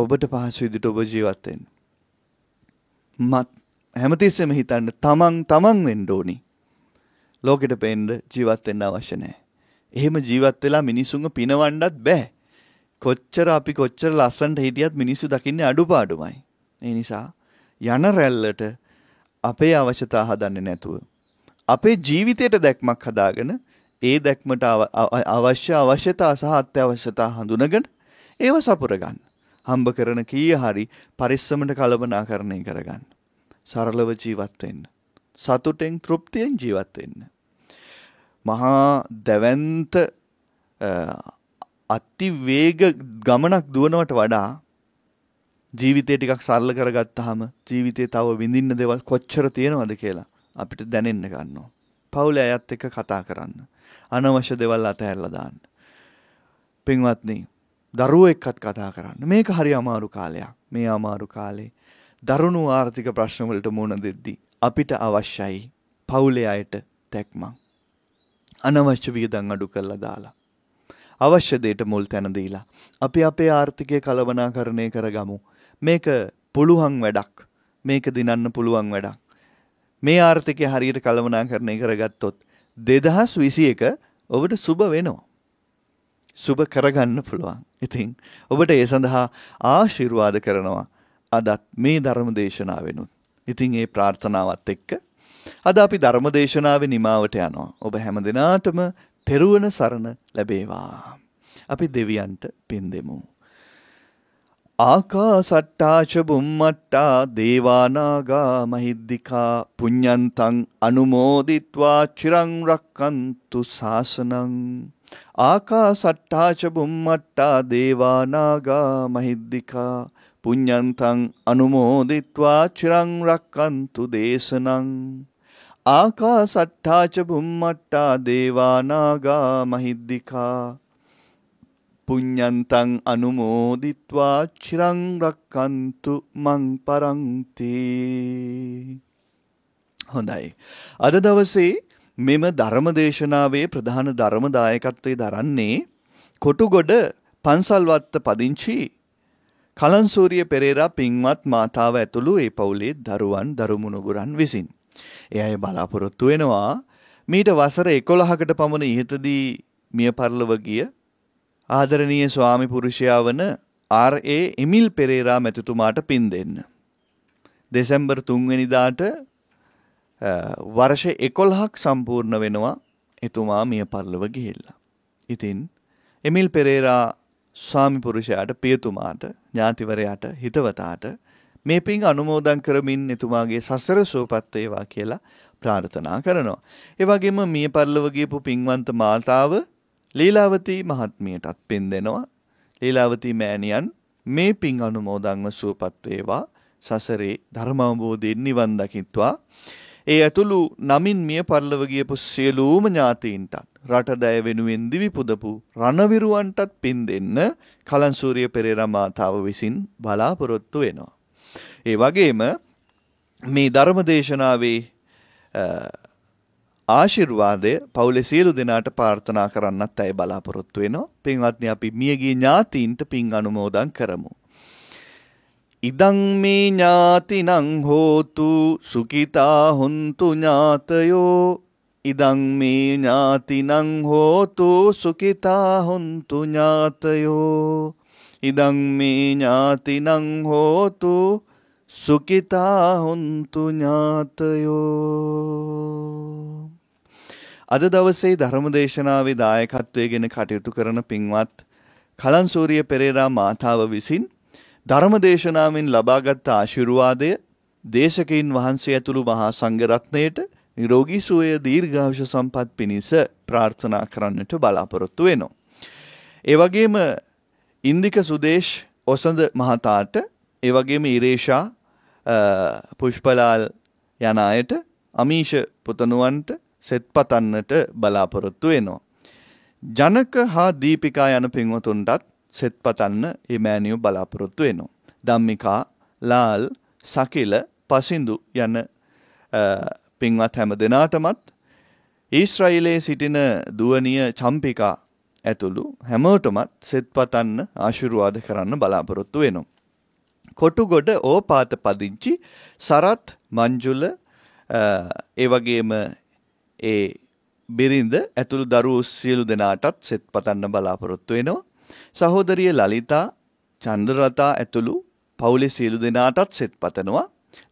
ඔබට පහසු විදිහට ඔබ ජීවත් වෙන්න. මත් හැමතිස්සෙම හිතන්න තමන් තමන් වෙන්න ඕනි. ලෝකෙට පේන්න ජීවත් වෙන්න අවශ්‍ය නැහැ. එහෙම ජීවත් වෙලා මිනිසුන්ව පිනවන්නත් බෑ. කොච්චර අපි කොච්චර ලස්සනට හිටියත් මිනිස්සු දකින්නේ අඩුපාඩුමයි. ඒ නිසා යන රැල්ලට අපේ අවශ්‍යතා හදන්නේ නැතුව අපේ ජීවිතයට දැක්මක් හදාගෙන ඒ දැක්මට අවශ්‍ය අවශ්‍යතා සහ අත්‍යවශ්‍යතා හඳුනගෙන ඒව සපුරගන්න. හම්බ කරන කීය හරි පරිස්සමට කළමනාකරණය කරගන්න. සරලව ජීවත් වෙන්න. සතුටෙන් තෘප්තියෙන් ජීවත් වෙන්න. මහා දැවැන්ත අතිවේග ගමනක් දුවනවට වඩා ජීවිතේ ටිකක් සරල කරගත්තාම ජීවිතේ තව විඳින්න දේවල් කොච්චර තියෙනවද කියලා අපිට දැනෙන්න ගන්නවා. පවුලේ අයත් එක්ක කතා කරන්න. අනවශ්‍ය දේවල් අතහැරලා දාන්න. පින්වත්නි, දරුවෝ එක්කත් කතා කරන්න. මේක හරි අමාරු කාලයක්. මේ අමාරු කාලේ දරුණු ආර්ථික ප්‍රශ්නවලට මුහුණ දෙද්දී අපිට අවශ්‍යයි පවුලේ අයට තැක්මක්. අනවශ්‍ය වියදම් අඩු කරලා දාලා. අවශ්‍ය දේට මුල් තැන දීලා අපි අපේ ආර්ථිකය කලබනාකරණය කරගමු. මේක පුළුවන් වැඩක්. මේක දිනන්න පුළුවන් වැඩක්. මේ ආර්ථිකය හරියට කලබනාකරණය කරගත්තොත් 2021 ඔබට සුබ වෙනවා. සුබ කරගන්න පුළුවන්. ඉතින් ඔබට ඒ සඳහා ආශිර්වාද කරනවා. අදත් මේ ධර්ම දේශනාවෙනුත්. ඉතින් ඒ ප්‍රාර්ථනාවත් එක්ක අද අපි ධර්ම දේශනාවේ නිමාවට යනවා. ඔබ හැම දිනාටම තෙරුවන් සරණ ලැබේවා. අපි දෙවියන්ට පින් දෙමු. ආකාසට්ටාච බුම්මට්ටා දේවානාගා මහිද්దికා පුඤ්ඤන්තං අනුමෝදිත්වා චිරං රක්칸තු සාසනං ආකාසට්ටාච බුම්මට්ටා දේවානාගා මහිද්దికා පුඤ්ඤන්තං අනුමෝදිත්වා චිරං රක්칸තු දේශනං ආකාසට්ඨා ච බුම්මට්ටා දේවානාගා මහිද්దికා පුඤ්ඤන්තං අනුමෝදිත්වා චිරං රක්칸තු මං පරන්ති හොඳයි අද දවසේ මෙම ධර්මදේශනාවේ ප්‍රධාන ධර්මදායකත්වයේ දරන්නේ කොටුගොඩ පන්සල්වත්ත පදිංචි කලන්සූරිය පෙරේරා පින්වත් මාතාව ඇතුළු ඒ පවුලේ දරුවන් දරුමුණුගුරන් විසින්. එය අය බලාපොරොත්තු වෙනවා මීට වසර එකොළහකට පමණ ඉහතදී මිය පරලව ගිය ආදරණීය ස්වාමි පුරුෂයා වන ආරඒ එමිල් පෙරේරා මැතිතුමාට පින් දෙන්න. දෙසැම්බර් තුන්වැනිදාට වර්ෂ එකොල්හක් සම්පූර්ණ වෙනවා එතුමා මිය පරලව ගිහිල්ලා. ඉතින් එමිල් පෙරේරා ස්වාමිපුරුෂයාට පියතුමාට ඥාතිවරයාට හිතවතාට මේ පින් අනුමෝදන් කරමින් එතුමාගේ සසර සුවපත් වේවා කියලා ප්‍රාර්ථනා කරනවා. ඒ වගේම මිය පරලොව ගියපු පින්වන්ත මාතාව ලීලාවතී මහත්මියටත් පින් දෙනවා. ලීලාවතී මෑණියන් මේ පින් අනුමෝදන්ව සුවපත් වේවා. සසරේ ධර්ම අවබෝධයෙන් නිවන් දකිත්වා. ඒ ඇතුළු නමින් මිය පරලොව ගියපු සියලුම ඥාතීන්ටත් රටදැය වෙනුවෙන් දිවි පුදපු රණවිරුවන්ටත් පින් දෙන්න කලන්සූරිය පෙරේරා මාතාව විසින් බලාපොරොත්තු වෙනවා. ඒ වගේම මේ ධර්මදේශනාවේ ආශිර්වාදය පවුලේ සියලු දෙනාට ප්‍රාර්ථනා කරන්නත් ඇය බලාපොරොත්තු වෙනවා. පින්වත්නි අපි මියගිය ඥාතීන්ට පින් අනුමෝදන් කරමු. ඉදං මේ ඥාතිනං හෝතු සුඛිතා හොන්තු ඥාතයෝ ඉදං මේ ඥාතිනං හෝතු සුඛිතා හොන්තු ඥාතයෝ ඉදං මේ ඥාතිනං හෝතු සුඛිතා හොන්තු ඥාතයෝ අද දවසේ ධර්මදේශනාවේ දායකත්වයේගෙන කටයුතු කරන පින්වත් කලන්සූරිය පෙරේරා මාතාව විසින් ධර්මදේශනාවෙන් ලබාගත් ආශිර්වාදය දේශකයන් වහන්සේ ඇතුළු මහා සංඝරත්නයට නිරෝගී සුවය දීර්ඝාෂ සම්පත් පිණිස ප්‍රාර්ථනා කරන්නට බලාපොරොත්තු වෙනවා. ඒවගේම ඉන්දික සුදේශ් ඔසඳ මහතාට ඒවගේම ඉරේෂා පුෂ්පලාල් යන අයට අමීෂ පුතනුවන්ට සෙත් පතන්නට බලාපොරොත්තු වෙනවා. ජනක හා දීපිකා යන පින්වතුන්ටත් සෙත් පතන්න එමෑනියු බලාපොරොත්තු වෙනවා. දම්මිකා ලාල් සකිල පසිඳු යන පින්වත් හැම දෙනාටමත් ඊශ්‍රායිලයේ සිටින දුවනිය චම්පිකා ඇතුළු හැමෝටමත් සෙත් පතන්න ආශිර්වාද කරන්න බලාපොරොත්තු වෙනවා. කොටුගොඩ ඕපාත පදිංචි සරත් මංජුල ඒ වගේම ඒ බිරිඳ ඇතුළු දරුවෝ සියලු දෙනාටත් සෙත් පතන්න බලාපොරොත්තු වෙනවා. සහෝදරිය ලලිතා චන්ද්‍රරතා ඇතුළු පවුලේ සියලු දෙනාටත් සෙත් පතනවා.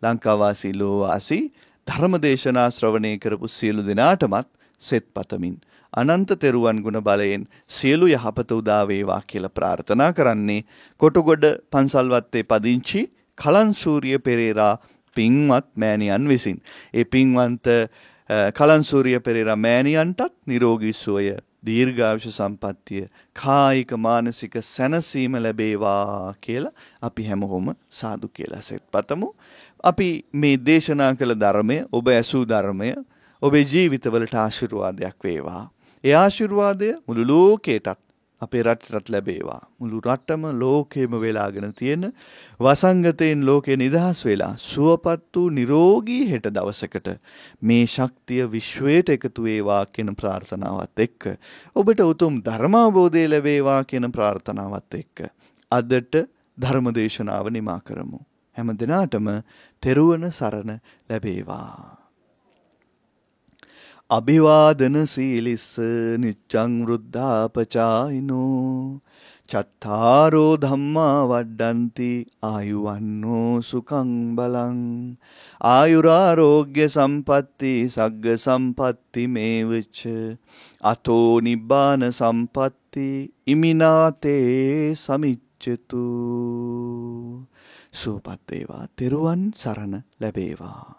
ලංකාවාසී ලෝවාසී ධර්මදේශනා ශ්‍රවණය කරපු සියලු දෙනාටමත් සෙත් පතමින් අනන්ත තෙරුවන් ගුණ බලයෙන් සියලු යහපත උදා වේවා කියලා ප්‍රාර්ථනා කරන්නේ කොටගොඩ පන්සල්වත්තේ පදිංචි කලන්සූරිය පෙරේරා පින්වත් මෑණියන් විසින්. ඒ පින්වන්ත කලන්සූරිය පෙරේරා මෑණියන්ටත් නිරෝගී සුවය දීර්ඝායුෂ සම්පත්තිය කායික මානසික සැනසීම ලැබේවා කියලා අපි හැමෝම සාදු කියලා සෙත් පතමු. අපි මේ දේශනා කළ ධර්මය ඔබ ඇසූ ධර්මය ඔබේ ජීවිතවලට ආශිර්වාදයක් වේවා. ඒ ආශිර්වාදය මුළු ලෝකයටත් අපේ රටටත් ලැබේවා. මුළු රටම ලෝකෙම වෙලාගෙන තියෙන වසංගතයෙන් ලෝකය නිදහස් වෙලා සුවපත් වූ නිරෝගී හෙට දවසකට මේ ශක්තිය විශ්වයට එකතු වේවා කියන ප්‍රාර්ථනාවත් එක්ක ඔබට උතුම් ධර්මාබෝධය ලැබේවා කියන ප්‍රාර්ථනාවත් එක්ක අදට ධර්මදේශනාව නිමා කරමු. හැම දිනාටම තෙරුවන සරණ ලැබේවා. අභිවාදන සීලිස්ස නිච්චං වෘද්ධාපචායිනෝ චත්තාරෝ ධම්මා වඩ්ඩන්ති ආයුවන්නෝ සුකං බලං ආයුරාරෝග්‍ය සම්පatti සග්ග සම්පatti මේවච අතෝ නිබ්බාන සම්පatti ඉමිනාතේ සමිච්ඡතු සුවපත් වේවා. තෙරුවන් සරණ ලැබේවා.